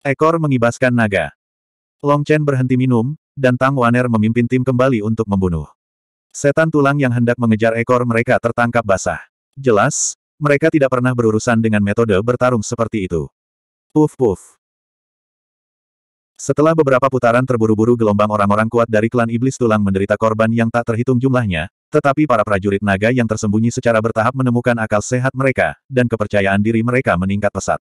Ekor mengibaskan naga. Long Chen berhenti minum, dan Tang Waner memimpin tim kembali untuk membunuh. Setan tulang yang hendak mengejar ekor mereka tertangkap basah. Jelas, mereka tidak pernah berurusan dengan metode bertarung seperti itu. Puf puf. Setelah beberapa putaran terburu-buru gelombang orang-orang kuat dari klan iblis tulang menderita korban yang tak terhitung jumlahnya, tetapi para prajurit naga yang tersembunyi secara bertahap menemukan akal sehat mereka, dan kepercayaan diri mereka meningkat pesat.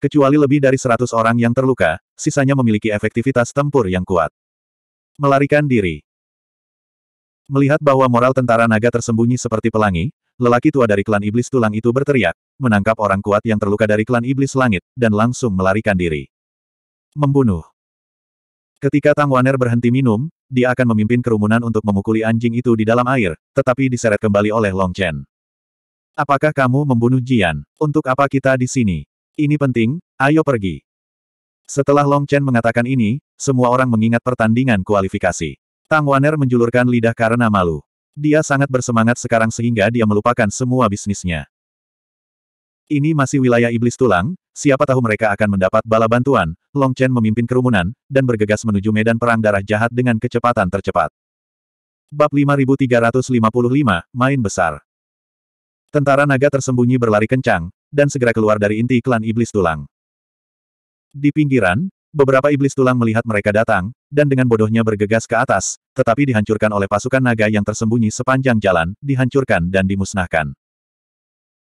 Kecuali lebih dari seratus orang yang terluka, sisanya memiliki efektivitas tempur yang kuat. Melarikan diri Melihat bahwa moral tentara naga tersembunyi seperti pelangi, lelaki tua dari klan iblis tulang itu berteriak, menangkap orang kuat yang terluka dari klan iblis langit, dan langsung melarikan diri. Membunuh Ketika Tang Waner berhenti minum, dia akan memimpin kerumunan untuk memukuli anjing itu di dalam air, tetapi diseret kembali oleh Long Chen. Apakah kamu membunuh Jian? Untuk apa kita di sini? Ini penting, ayo pergi. Setelah Long Chen mengatakan ini, semua orang mengingat pertandingan kualifikasi. Tang Waner menjulurkan lidah karena malu. Dia sangat bersemangat sekarang sehingga dia melupakan semua bisnisnya. Ini masih wilayah iblis tulang, siapa tahu mereka akan mendapat bala bantuan, Long Chen memimpin kerumunan, dan bergegas menuju medan perang darah jahat dengan kecepatan tercepat. Bab 5355, Main Besar Tentara naga tersembunyi berlari kencang, dan segera keluar dari inti klan iblis tulang. Di pinggiran, beberapa iblis tulang melihat mereka datang, dan dengan bodohnya bergegas ke atas, tetapi dihancurkan oleh pasukan naga yang tersembunyi sepanjang jalan, dihancurkan dan dimusnahkan.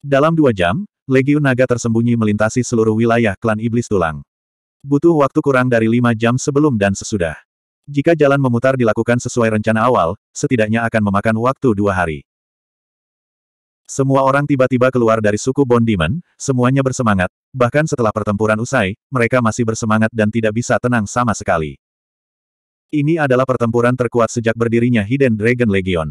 Dalam dua jam, legiun naga tersembunyi melintasi seluruh wilayah klan iblis tulang. Butuh waktu kurang dari lima jam sebelum dan sesudah. Jika jalan memutar dilakukan sesuai rencana awal, setidaknya akan memakan waktu dua hari. Semua orang tiba-tiba keluar dari suku Bondiman, semuanya bersemangat, bahkan setelah pertempuran usai, mereka masih bersemangat dan tidak bisa tenang sama sekali. Ini adalah pertempuran terkuat sejak berdirinya Hidden Dragon Legion.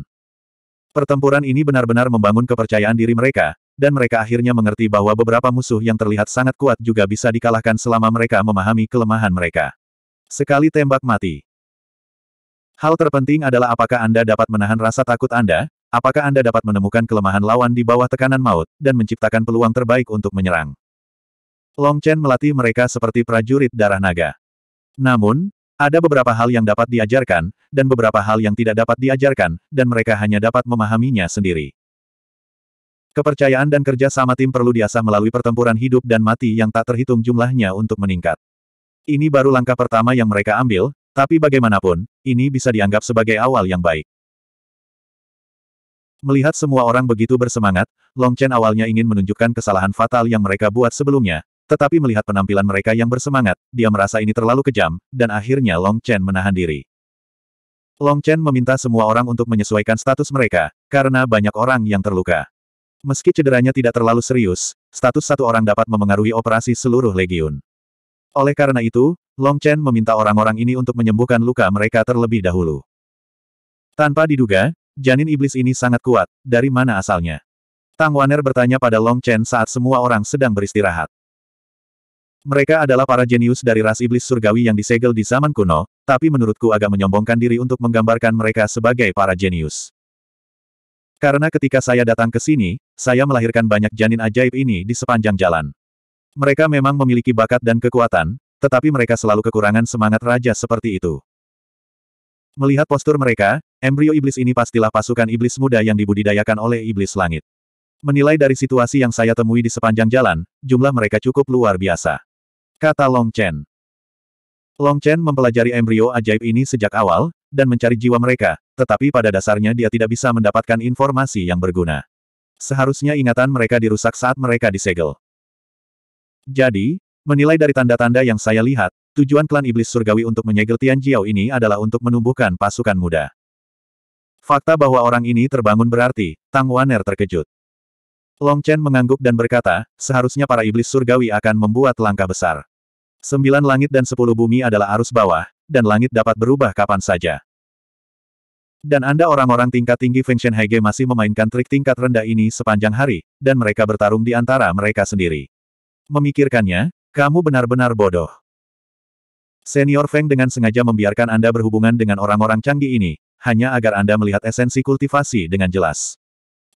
Pertempuran ini benar-benar membangun kepercayaan diri mereka, dan mereka akhirnya mengerti bahwa beberapa musuh yang terlihat sangat kuat juga bisa dikalahkan selama mereka memahami kelemahan mereka. Sekali tembak mati. Hal terpenting adalah apakah Anda dapat menahan rasa takut Anda, apakah Anda dapat menemukan kelemahan lawan di bawah tekanan maut, dan menciptakan peluang terbaik untuk menyerang. Long Chen melatih mereka seperti prajurit darah naga. Namun, ada beberapa hal yang dapat diajarkan, dan beberapa hal yang tidak dapat diajarkan, dan mereka hanya dapat memahaminya sendiri. Kepercayaan dan kerja sama tim perlu diasah melalui pertempuran hidup dan mati yang tak terhitung jumlahnya untuk meningkat. Ini baru langkah pertama yang mereka ambil, tapi bagaimanapun, ini bisa dianggap sebagai awal yang baik. Melihat semua orang begitu bersemangat, Long Chen awalnya ingin menunjukkan kesalahan fatal yang mereka buat sebelumnya, tetapi melihat penampilan mereka yang bersemangat, dia merasa ini terlalu kejam, dan akhirnya Long Chen menahan diri. Long Chen meminta semua orang untuk menyesuaikan status mereka, karena banyak orang yang terluka. Meski cederanya tidak terlalu serius, status satu orang dapat memengaruhi operasi seluruh legiun. Oleh karena itu, Long Chen meminta orang-orang ini untuk menyembuhkan luka mereka terlebih dahulu. Tanpa diduga, janin iblis ini sangat kuat, dari mana asalnya? Tang Waner bertanya pada Long Chen saat semua orang sedang beristirahat. Mereka adalah para jenius dari ras iblis surgawi yang disegel di zaman kuno, tapi menurutku agak menyombongkan diri untuk menggambarkan mereka sebagai para jenius. Karena ketika saya datang ke sini, saya melahirkan banyak janin ajaib ini di sepanjang jalan. Mereka memang memiliki bakat dan kekuatan, tetapi mereka selalu kekurangan semangat raja seperti itu. Melihat postur mereka, embrio iblis ini pastilah pasukan iblis muda yang dibudidayakan oleh iblis langit. Menilai dari situasi yang saya temui di sepanjang jalan, jumlah mereka cukup luar biasa. Kata Long Chen. Long Chen mempelajari embrio ajaib ini sejak awal, dan mencari jiwa mereka, tetapi pada dasarnya dia tidak bisa mendapatkan informasi yang berguna. Seharusnya ingatan mereka dirusak saat mereka disegel. Jadi, menilai dari tanda-tanda yang saya lihat, tujuan klan iblis surgawi untuk menyegel Tian Jiao ini adalah untuk menumbuhkan pasukan muda. Fakta bahwa orang ini terbangun berarti, Tang Waner terkejut. Long Chen mengangguk dan berkata, seharusnya para iblis surgawi akan membuat langkah besar. Sembilan langit dan sepuluh bumi adalah arus bawah, dan langit dapat berubah kapan saja. Dan Anda orang-orang tingkat tinggi Shen Haige masih memainkan trik tingkat rendah ini sepanjang hari, dan mereka bertarung di antara mereka sendiri. Memikirkannya, kamu benar-benar bodoh. Senior Feng dengan sengaja membiarkan Anda berhubungan dengan orang-orang canggih ini, hanya agar Anda melihat esensi kultivasi dengan jelas.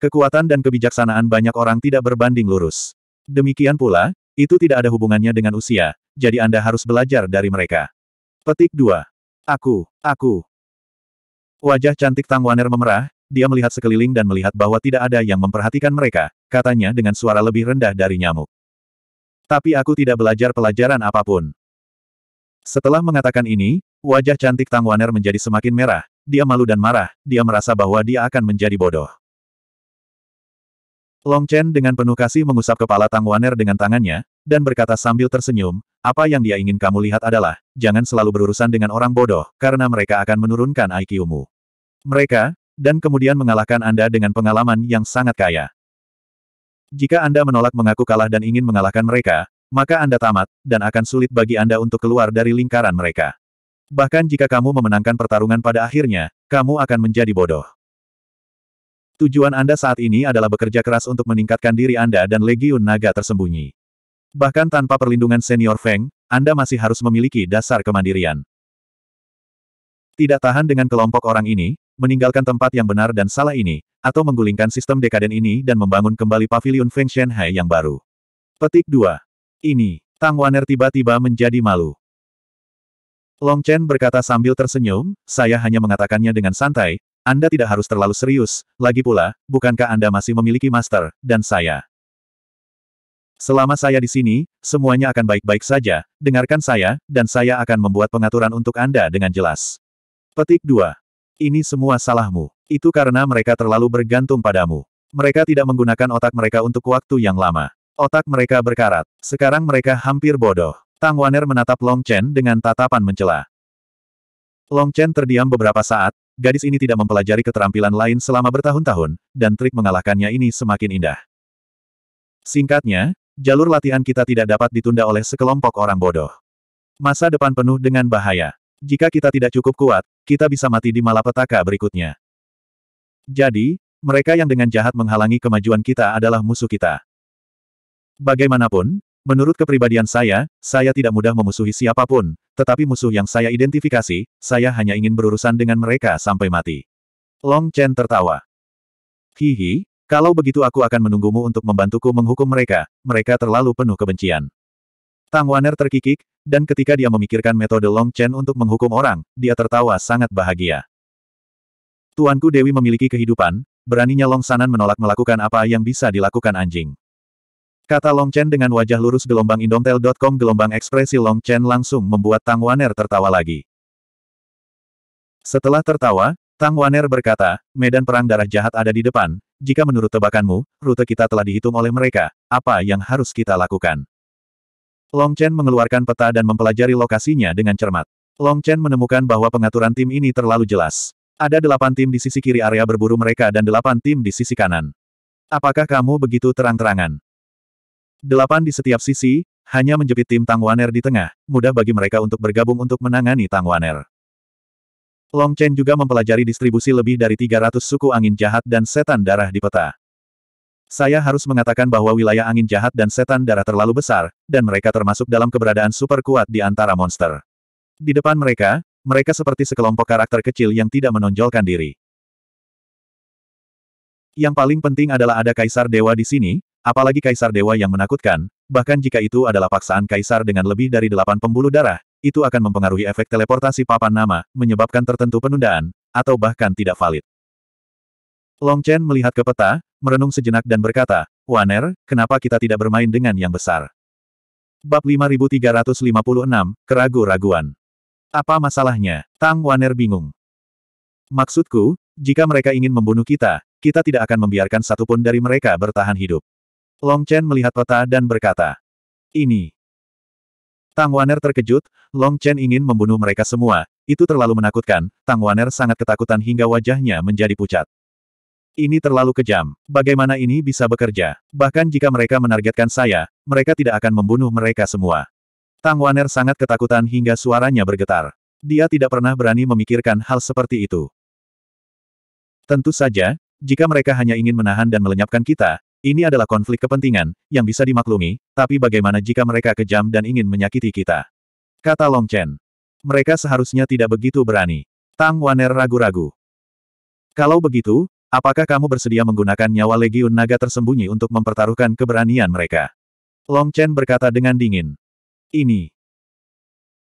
Kekuatan dan kebijaksanaan banyak orang tidak berbanding lurus. Demikian pula, itu tidak ada hubungannya dengan usia, jadi Anda harus belajar dari mereka. Petik 2. Aku, aku, Wajah cantik Tang Waner memerah, dia melihat sekeliling dan melihat bahwa tidak ada yang memperhatikan mereka, katanya dengan suara lebih rendah dari nyamuk. Tapi aku tidak belajar pelajaran apapun. Setelah mengatakan ini, wajah cantik Tang Waner menjadi semakin merah, dia malu dan marah, dia merasa bahwa dia akan menjadi bodoh. Long Chen dengan penuh kasih mengusap kepala Tang Waner dengan tangannya, dan berkata sambil tersenyum, apa yang dia ingin kamu lihat adalah, jangan selalu berurusan dengan orang bodoh, karena mereka akan menurunkan IQ-mu mereka, dan kemudian mengalahkan Anda dengan pengalaman yang sangat kaya. Jika Anda menolak mengaku kalah dan ingin mengalahkan mereka, maka Anda tamat, dan akan sulit bagi Anda untuk keluar dari lingkaran mereka. Bahkan jika kamu memenangkan pertarungan pada akhirnya, kamu akan menjadi bodoh. Tujuan Anda saat ini adalah bekerja keras untuk meningkatkan diri Anda dan Legiun Naga tersembunyi. Bahkan tanpa perlindungan senior Feng, Anda masih harus memiliki dasar kemandirian. Tidak tahan dengan kelompok orang ini, meninggalkan tempat yang benar dan salah ini, atau menggulingkan sistem dekaden ini dan membangun kembali pavilion Feng Shenhai yang baru. Petik 2. Ini, Tang Waner tiba-tiba menjadi malu. Long Chen berkata sambil tersenyum, saya hanya mengatakannya dengan santai, Anda tidak harus terlalu serius, lagi pula, bukankah Anda masih memiliki master, dan saya. Selama saya di sini, semuanya akan baik-baik saja, dengarkan saya, dan saya akan membuat pengaturan untuk Anda dengan jelas. Petik 2. Ini semua salahmu. Itu karena mereka terlalu bergantung padamu. Mereka tidak menggunakan otak mereka untuk waktu yang lama. Otak mereka berkarat. Sekarang mereka hampir bodoh. Tang Waner menatap Long Chen dengan tatapan mencela. Long Chen terdiam beberapa saat, gadis ini tidak mempelajari keterampilan lain selama bertahun-tahun, dan trik mengalahkannya ini semakin indah. Singkatnya, jalur latihan kita tidak dapat ditunda oleh sekelompok orang bodoh. Masa depan penuh dengan bahaya. Jika kita tidak cukup kuat, kita bisa mati di malapetaka berikutnya. Jadi, mereka yang dengan jahat menghalangi kemajuan kita adalah musuh kita. Bagaimanapun, menurut kepribadian saya, saya tidak mudah memusuhi siapapun, tetapi musuh yang saya identifikasi, saya hanya ingin berurusan dengan mereka sampai mati. Long Chen tertawa. Hihi, kalau begitu aku akan menunggumu untuk membantuku menghukum mereka, mereka terlalu penuh kebencian. Tang Waner terkikik, dan ketika dia memikirkan metode Long Chen untuk menghukum orang, dia tertawa sangat bahagia. Tuanku Dewi memiliki kehidupan, beraninya Long Sanan menolak melakukan apa yang bisa dilakukan anjing. Kata Long Chen dengan wajah lurus gelombang indomtel.com gelombang ekspresi Long Chen langsung membuat Tang Waner tertawa lagi. Setelah tertawa, Tang Waner berkata, medan perang darah jahat ada di depan, jika menurut tebakanmu, rute kita telah dihitung oleh mereka, apa yang harus kita lakukan? Long Chen mengeluarkan peta dan mempelajari lokasinya dengan cermat. Long Chen menemukan bahwa pengaturan tim ini terlalu jelas. Ada delapan tim di sisi kiri area berburu mereka dan delapan tim di sisi kanan. Apakah kamu begitu terang-terangan? Delapan di setiap sisi, hanya menjepit tim Tang Waner di tengah, mudah bagi mereka untuk bergabung untuk menangani Tang Waner. Long Chen juga mempelajari distribusi lebih dari 300 suku angin jahat dan setan darah di peta. Saya harus mengatakan bahwa wilayah angin jahat dan setan darah terlalu besar, dan mereka termasuk dalam keberadaan super kuat di antara monster. Di depan mereka, mereka seperti sekelompok karakter kecil yang tidak menonjolkan diri. Yang paling penting adalah ada kaisar dewa di sini, apalagi kaisar dewa yang menakutkan, bahkan jika itu adalah paksaan kaisar dengan lebih dari delapan pembuluh darah, itu akan mempengaruhi efek teleportasi papan nama, menyebabkan tertentu penundaan, atau bahkan tidak valid. Long Chen melihat ke peta, merenung sejenak dan berkata, Waner, kenapa kita tidak bermain dengan yang besar? Bab 5356, Keragu-raguan. Apa masalahnya? Tang Waner bingung. Maksudku, jika mereka ingin membunuh kita, kita tidak akan membiarkan satupun dari mereka bertahan hidup. Long Chen melihat peta dan berkata, Ini. Tang Waner terkejut, Long Chen ingin membunuh mereka semua, itu terlalu menakutkan, Tang Waner sangat ketakutan hingga wajahnya menjadi pucat. Ini terlalu kejam. Bagaimana ini bisa bekerja? Bahkan jika mereka menargetkan saya, mereka tidak akan membunuh mereka semua. Tang Waner sangat ketakutan hingga suaranya bergetar. Dia tidak pernah berani memikirkan hal seperti itu. Tentu saja, jika mereka hanya ingin menahan dan melenyapkan kita, ini adalah konflik kepentingan, yang bisa dimaklumi, tapi bagaimana jika mereka kejam dan ingin menyakiti kita? Kata Long Chen. Mereka seharusnya tidak begitu berani. Tang Waner ragu-ragu. Kalau begitu, Apakah kamu bersedia menggunakan nyawa Legiun Naga tersembunyi untuk mempertaruhkan keberanian mereka? Long Chen berkata dengan dingin. Ini.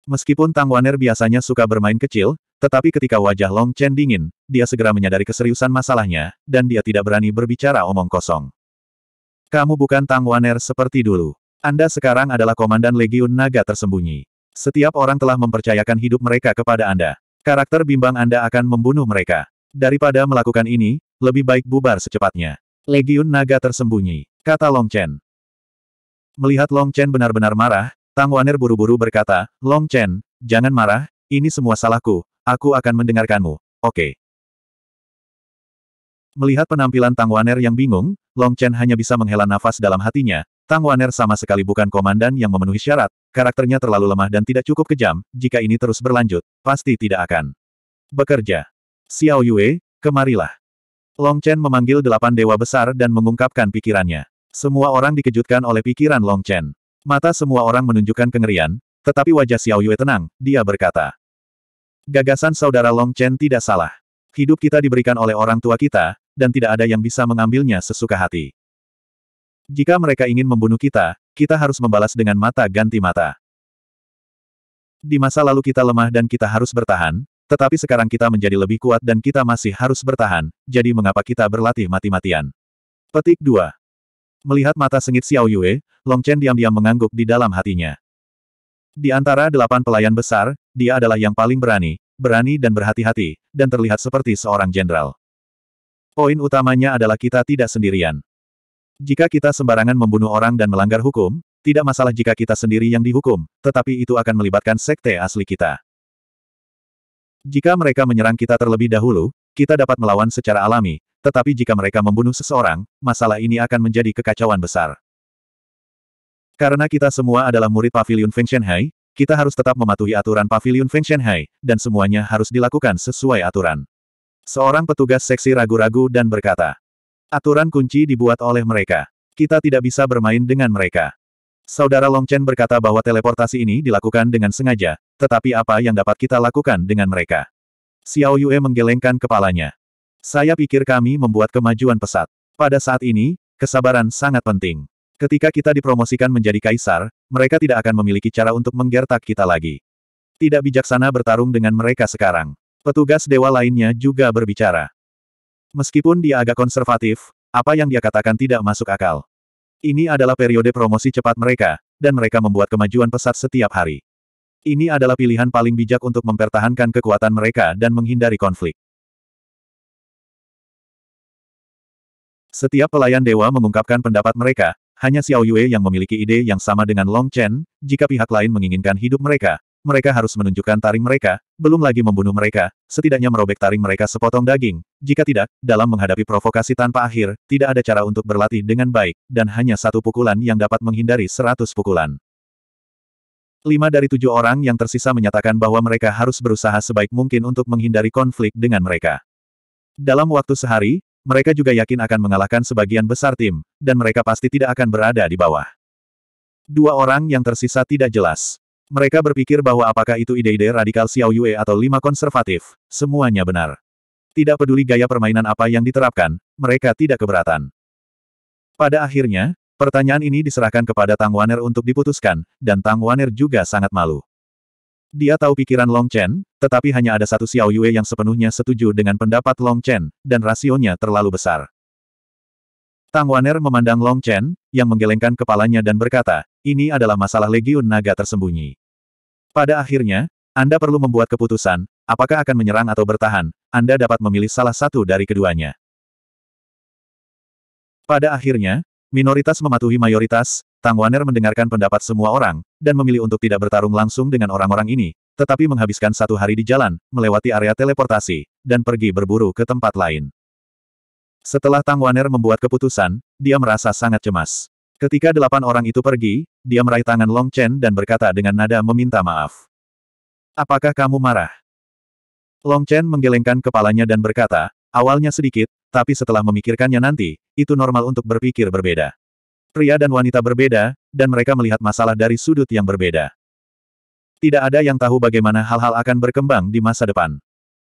Meskipun Tang Waner biasanya suka bermain kecil, tetapi ketika wajah Long Chen dingin, dia segera menyadari keseriusan masalahnya, dan dia tidak berani berbicara omong kosong. Kamu bukan Tang Waner seperti dulu. Anda sekarang adalah komandan Legiun Naga tersembunyi. Setiap orang telah mempercayakan hidup mereka kepada Anda. Karakter bimbang Anda akan membunuh mereka. Daripada melakukan ini, lebih baik bubar secepatnya. Legiun naga tersembunyi, kata Long Chen. Melihat Long Chen benar-benar marah, Tang Waner buru-buru berkata, Long Chen, jangan marah, ini semua salahku, aku akan mendengarkanmu, oke. Okay. Melihat penampilan Tang Waner yang bingung, Long Chen hanya bisa menghela nafas dalam hatinya, Tang Waner sama sekali bukan komandan yang memenuhi syarat, karakternya terlalu lemah dan tidak cukup kejam, jika ini terus berlanjut, pasti tidak akan bekerja. Xiao Yue, kemarilah. Long Chen memanggil delapan dewa besar dan mengungkapkan pikirannya. Semua orang dikejutkan oleh pikiran Long Chen. Mata semua orang menunjukkan kengerian, tetapi wajah Xiao Yue tenang, dia berkata. Gagasan saudara Long Chen tidak salah. Hidup kita diberikan oleh orang tua kita, dan tidak ada yang bisa mengambilnya sesuka hati. Jika mereka ingin membunuh kita, kita harus membalas dengan mata ganti mata. Di masa lalu kita lemah dan kita harus bertahan, tetapi sekarang kita menjadi lebih kuat dan kita masih harus bertahan, jadi mengapa kita berlatih mati-matian? Petik 2. Melihat mata sengit Xiao Yue, Long Chen diam-diam mengangguk di dalam hatinya. Di antara delapan pelayan besar, dia adalah yang paling berani, berani dan berhati-hati, dan terlihat seperti seorang jenderal. Poin utamanya adalah kita tidak sendirian. Jika kita sembarangan membunuh orang dan melanggar hukum, tidak masalah jika kita sendiri yang dihukum, tetapi itu akan melibatkan sekte asli kita. Jika mereka menyerang kita terlebih dahulu, kita dapat melawan secara alami, tetapi jika mereka membunuh seseorang, masalah ini akan menjadi kekacauan besar. Karena kita semua adalah murid Pavilion Feng Shenhai, kita harus tetap mematuhi aturan Pavilion Feng Shenhai, dan semuanya harus dilakukan sesuai aturan. Seorang petugas seksi ragu-ragu dan berkata, Aturan kunci dibuat oleh mereka. Kita tidak bisa bermain dengan mereka. Saudara Long Chen berkata bahwa teleportasi ini dilakukan dengan sengaja, tetapi apa yang dapat kita lakukan dengan mereka? Xiao Yue menggelengkan kepalanya. Saya pikir kami membuat kemajuan pesat. Pada saat ini, kesabaran sangat penting. Ketika kita dipromosikan menjadi kaisar, mereka tidak akan memiliki cara untuk menggertak kita lagi. Tidak bijaksana bertarung dengan mereka sekarang. Petugas dewa lainnya juga berbicara. Meskipun dia agak konservatif, apa yang dia katakan tidak masuk akal. Ini adalah periode promosi cepat mereka, dan mereka membuat kemajuan pesat setiap hari. Ini adalah pilihan paling bijak untuk mempertahankan kekuatan mereka dan menghindari konflik. Setiap pelayan dewa mengungkapkan pendapat mereka, hanya Xiao Yue yang memiliki ide yang sama dengan Long Chen, jika pihak lain menginginkan hidup mereka, mereka harus menunjukkan taring mereka, belum lagi membunuh mereka, setidaknya merobek taring mereka sepotong daging. Jika tidak, dalam menghadapi provokasi tanpa akhir, tidak ada cara untuk berlatih dengan baik, dan hanya satu pukulan yang dapat menghindari seratus pukulan. Lima dari tujuh orang yang tersisa menyatakan bahwa mereka harus berusaha sebaik mungkin untuk menghindari konflik dengan mereka. Dalam waktu sehari, mereka juga yakin akan mengalahkan sebagian besar tim, dan mereka pasti tidak akan berada di bawah. Dua orang yang tersisa tidak jelas. Mereka berpikir bahwa apakah itu ide-ide radikal Xiao Yue atau lima konservatif, semuanya benar. Tidak peduli gaya permainan apa yang diterapkan, mereka tidak keberatan. Pada akhirnya, Pertanyaan ini diserahkan kepada Tang Waner untuk diputuskan, dan Tang Waner juga sangat malu. Dia tahu pikiran Long Chen, tetapi hanya ada satu Xiao Yue yang sepenuhnya setuju dengan pendapat Long Chen, dan rasionya terlalu besar. Tang Waner memandang Long Chen, yang menggelengkan kepalanya dan berkata, ini adalah masalah Legiun Naga tersembunyi. Pada akhirnya, Anda perlu membuat keputusan, apakah akan menyerang atau bertahan, Anda dapat memilih salah satu dari keduanya. Pada akhirnya, Minoritas mematuhi mayoritas, Tang Waner mendengarkan pendapat semua orang, dan memilih untuk tidak bertarung langsung dengan orang-orang ini, tetapi menghabiskan satu hari di jalan, melewati area teleportasi, dan pergi berburu ke tempat lain. Setelah Tang Waner membuat keputusan, dia merasa sangat cemas. Ketika delapan orang itu pergi, dia meraih tangan Long Chen dan berkata dengan nada meminta maaf. Apakah kamu marah? Long Chen menggelengkan kepalanya dan berkata, awalnya sedikit, tapi setelah memikirkannya nanti, itu normal untuk berpikir berbeda. Pria dan wanita berbeda, dan mereka melihat masalah dari sudut yang berbeda. Tidak ada yang tahu bagaimana hal-hal akan berkembang di masa depan.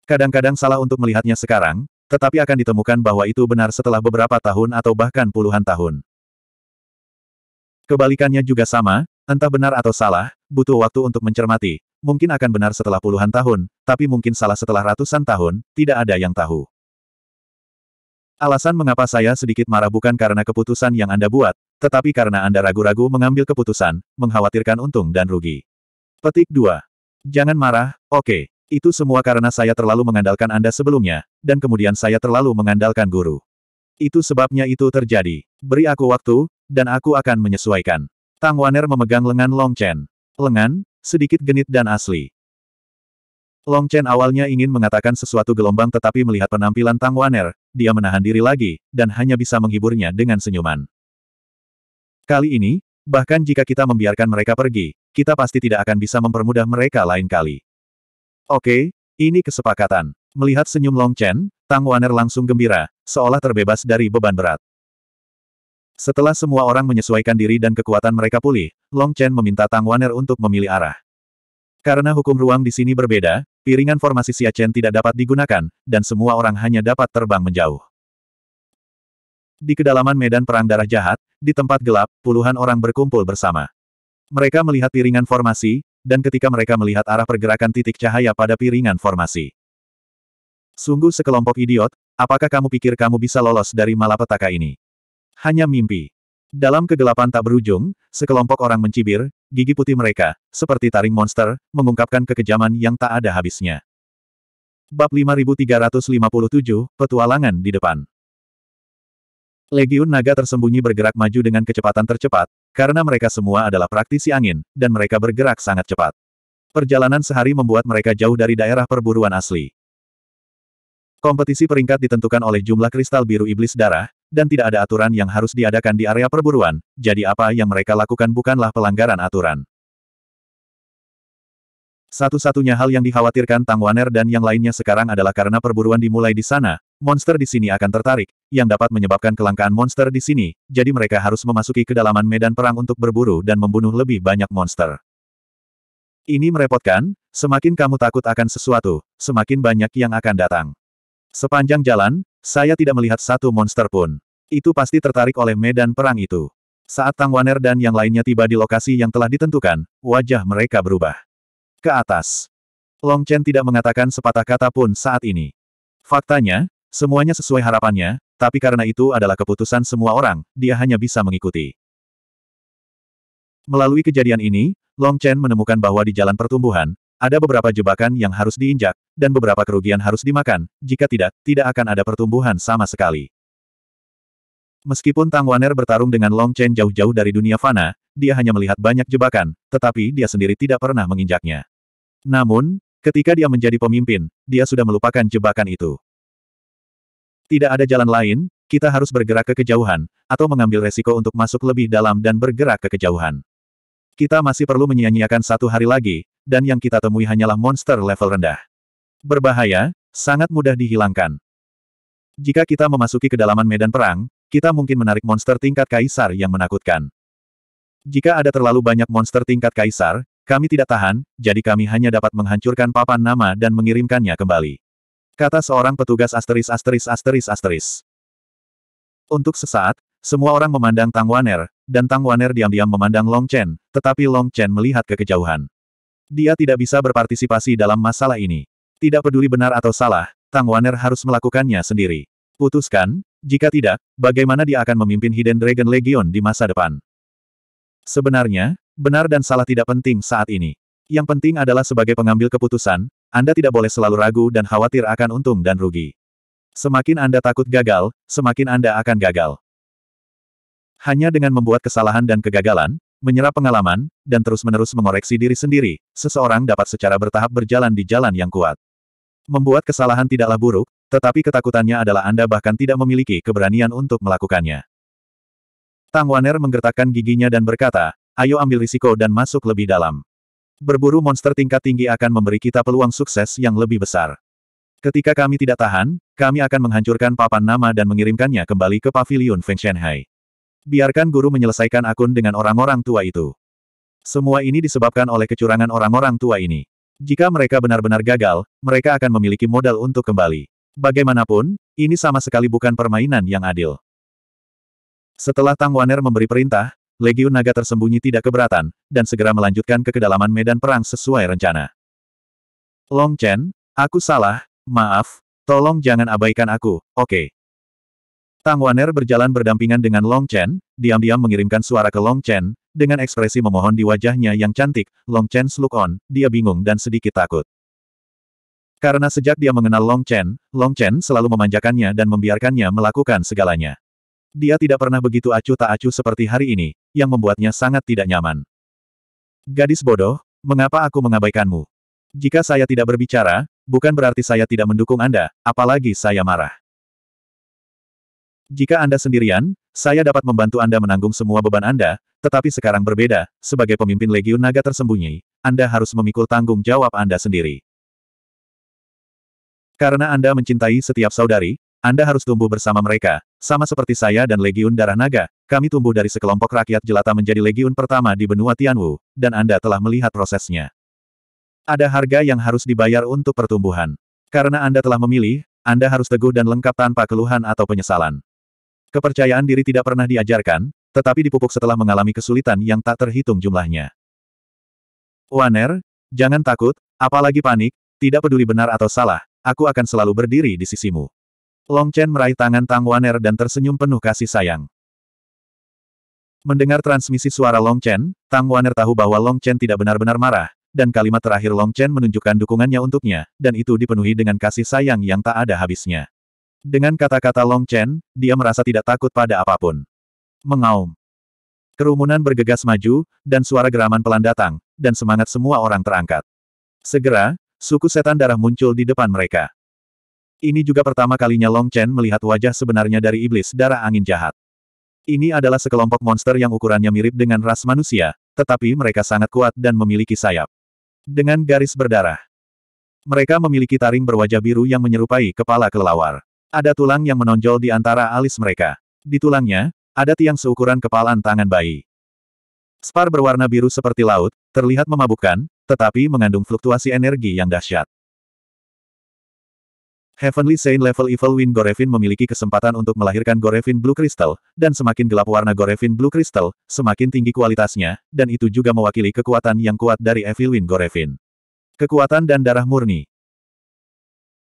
Kadang-kadang salah untuk melihatnya sekarang, tetapi akan ditemukan bahwa itu benar setelah beberapa tahun atau bahkan puluhan tahun. Kebalikannya juga sama, entah benar atau salah, butuh waktu untuk mencermati, mungkin akan benar setelah puluhan tahun, tapi mungkin salah setelah ratusan tahun, tidak ada yang tahu. Alasan mengapa saya sedikit marah bukan karena keputusan yang Anda buat, tetapi karena Anda ragu-ragu mengambil keputusan, mengkhawatirkan untung dan rugi. Petik 2. Jangan marah, oke. Okay. Itu semua karena saya terlalu mengandalkan Anda sebelumnya, dan kemudian saya terlalu mengandalkan guru. Itu sebabnya itu terjadi. Beri aku waktu, dan aku akan menyesuaikan. Tang Waner memegang lengan Long Chen. Lengan, sedikit genit dan asli. Long Chen awalnya ingin mengatakan sesuatu gelombang tetapi melihat penampilan Tang Waner, dia menahan diri lagi, dan hanya bisa menghiburnya dengan senyuman. Kali ini, bahkan jika kita membiarkan mereka pergi, kita pasti tidak akan bisa mempermudah mereka lain kali. Oke, ini kesepakatan. Melihat senyum Long Chen, Tang Waner langsung gembira, seolah terbebas dari beban berat. Setelah semua orang menyesuaikan diri dan kekuatan mereka pulih, Long Chen meminta Tang Waner untuk memilih arah. Karena hukum ruang di sini berbeda, Piringan formasi Siachen tidak dapat digunakan, dan semua orang hanya dapat terbang menjauh. Di kedalaman medan perang darah jahat, di tempat gelap, puluhan orang berkumpul bersama. Mereka melihat piringan formasi, dan ketika mereka melihat arah pergerakan titik cahaya pada piringan formasi. Sungguh sekelompok idiot, apakah kamu pikir kamu bisa lolos dari malapetaka ini? Hanya mimpi. Dalam kegelapan tak berujung, sekelompok orang mencibir, gigi putih mereka, seperti taring monster, mengungkapkan kekejaman yang tak ada habisnya. Bab 5357, Petualangan di depan. Legiun naga tersembunyi bergerak maju dengan kecepatan tercepat, karena mereka semua adalah praktisi angin, dan mereka bergerak sangat cepat. Perjalanan sehari membuat mereka jauh dari daerah perburuan asli. Kompetisi peringkat ditentukan oleh jumlah kristal biru iblis darah, dan tidak ada aturan yang harus diadakan di area perburuan, jadi apa yang mereka lakukan bukanlah pelanggaran aturan. Satu-satunya hal yang dikhawatirkan Tang Waner dan yang lainnya sekarang adalah karena perburuan dimulai di sana, monster di sini akan tertarik, yang dapat menyebabkan kelangkaan monster di sini, jadi mereka harus memasuki kedalaman medan perang untuk berburu dan membunuh lebih banyak monster. Ini merepotkan, semakin kamu takut akan sesuatu, semakin banyak yang akan datang. Sepanjang jalan, saya tidak melihat satu monster pun. Itu pasti tertarik oleh medan perang itu. Saat Tang Waner dan yang lainnya tiba di lokasi yang telah ditentukan, wajah mereka berubah. Ke atas. Long Chen tidak mengatakan sepatah kata pun saat ini. Faktanya, semuanya sesuai harapannya, tapi karena itu adalah keputusan semua orang, dia hanya bisa mengikuti. Melalui kejadian ini, Long Chen menemukan bahwa di jalan pertumbuhan, ada beberapa jebakan yang harus diinjak, dan beberapa kerugian harus dimakan, jika tidak, tidak akan ada pertumbuhan sama sekali. Meskipun Tang Waner bertarung dengan Long Chen jauh-jauh dari dunia fana, dia hanya melihat banyak jebakan, tetapi dia sendiri tidak pernah menginjaknya. Namun, ketika dia menjadi pemimpin, dia sudah melupakan jebakan itu. Tidak ada jalan lain, kita harus bergerak ke kejauhan, atau mengambil resiko untuk masuk lebih dalam dan bergerak ke kejauhan. Kita masih perlu menyia-nyiakan satu hari lagi, dan yang kita temui hanyalah monster level rendah. Berbahaya, sangat mudah dihilangkan. Jika kita memasuki kedalaman medan perang, kita mungkin menarik monster tingkat kaisar yang menakutkan. Jika ada terlalu banyak monster tingkat kaisar, kami tidak tahan, jadi kami hanya dapat menghancurkan papan nama dan mengirimkannya kembali. Kata seorang petugas asteris asteris asteris asteris. Untuk sesaat, semua orang memandang Tang Waner, dan Tang Waner diam-diam memandang Long Chen, tetapi Long Chen melihat ke kejauhan. Dia tidak bisa berpartisipasi dalam masalah ini. Tidak peduli benar atau salah, Tang Waner harus melakukannya sendiri. Putuskan, jika tidak, bagaimana dia akan memimpin Hidden Dragon Legion di masa depan? Sebenarnya, benar dan salah tidak penting saat ini. Yang penting adalah sebagai pengambil keputusan, Anda tidak boleh selalu ragu dan khawatir akan untung dan rugi. Semakin Anda takut gagal, semakin Anda akan gagal. Hanya dengan membuat kesalahan dan kegagalan, menyerap pengalaman, dan terus-menerus mengoreksi diri sendiri, seseorang dapat secara bertahap berjalan di jalan yang kuat. Membuat kesalahan tidaklah buruk, tetapi ketakutannya adalah Anda bahkan tidak memiliki keberanian untuk melakukannya. Tang Waner menggertakkan giginya dan berkata, ayo ambil risiko dan masuk lebih dalam. Berburu monster tingkat tinggi akan memberi kita peluang sukses yang lebih besar. Ketika kami tidak tahan, kami akan menghancurkan papan nama dan mengirimkannya kembali ke pavilion Feng Shanghai. Biarkan guru menyelesaikan akun dengan orang-orang tua itu. Semua ini disebabkan oleh kecurangan orang-orang tua ini. Jika mereka benar-benar gagal, mereka akan memiliki modal untuk kembali. Bagaimanapun, ini sama sekali bukan permainan yang adil. Setelah Tang Waner memberi perintah, Legiun Naga tersembunyi tidak keberatan, dan segera melanjutkan ke kedalaman medan perang sesuai rencana. Long Chen, aku salah, maaf, tolong jangan abaikan aku, oke. Okay. Tang Wan'er berjalan berdampingan dengan Long Chen, diam-diam mengirimkan suara ke Long Chen, dengan ekspresi memohon di wajahnya yang cantik, Long Chen look on, dia bingung dan sedikit takut. Karena sejak dia mengenal Long Chen, Long Chen selalu memanjakannya dan membiarkannya melakukan segalanya. Dia tidak pernah begitu acuh tak acuh seperti hari ini, yang membuatnya sangat tidak nyaman. Gadis bodoh, mengapa aku mengabaikanmu? Jika saya tidak berbicara, bukan berarti saya tidak mendukung Anda, apalagi saya marah. Jika Anda sendirian, saya dapat membantu Anda menanggung semua beban Anda, tetapi sekarang berbeda, sebagai pemimpin Legiun Naga tersembunyi, Anda harus memikul tanggung jawab Anda sendiri. Karena Anda mencintai setiap saudari, Anda harus tumbuh bersama mereka, sama seperti saya dan Legiun Darah Naga, kami tumbuh dari sekelompok rakyat jelata menjadi Legiun pertama di benua Tianwu, dan Anda telah melihat prosesnya. Ada harga yang harus dibayar untuk pertumbuhan. Karena Anda telah memilih, Anda harus teguh dan lengkap tanpa keluhan atau penyesalan. Kepercayaan diri tidak pernah diajarkan, tetapi dipupuk setelah mengalami kesulitan yang tak terhitung jumlahnya. Waner, jangan takut, apalagi panik, tidak peduli benar atau salah, aku akan selalu berdiri di sisimu. Long Chen meraih tangan Tang Waner dan tersenyum penuh kasih sayang. Mendengar transmisi suara Long Chen, Tang Waner tahu bahwa Long Chen tidak benar-benar marah, dan kalimat terakhir Long Chen menunjukkan dukungannya untuknya, dan itu dipenuhi dengan kasih sayang yang tak ada habisnya. Dengan kata-kata Long Chen, dia merasa tidak takut pada apapun. Mengaum. Kerumunan bergegas maju, dan suara geraman pelan datang, dan semangat semua orang terangkat. Segera, suku setan darah muncul di depan mereka. Ini juga pertama kalinya Long Chen melihat wajah sebenarnya dari iblis darah angin jahat. Ini adalah sekelompok monster yang ukurannya mirip dengan ras manusia, tetapi mereka sangat kuat dan memiliki sayap. Dengan garis berdarah. Mereka memiliki taring berwajah biru yang menyerupai kepala kelelawar. Ada tulang yang menonjol di antara alis mereka. Di tulangnya, ada tiang seukuran kepalan tangan bayi. Spar berwarna biru seperti laut, terlihat memabukkan, tetapi mengandung fluktuasi energi yang dahsyat. Heavenly Saint level Evil Wind Gorevin memiliki kesempatan untuk melahirkan Gorevin Blue Crystal, dan semakin gelap warna Gorevin Blue Crystal, semakin tinggi kualitasnya, dan itu juga mewakili kekuatan yang kuat dari Evil Wind Gorevin. Kekuatan dan darah murni.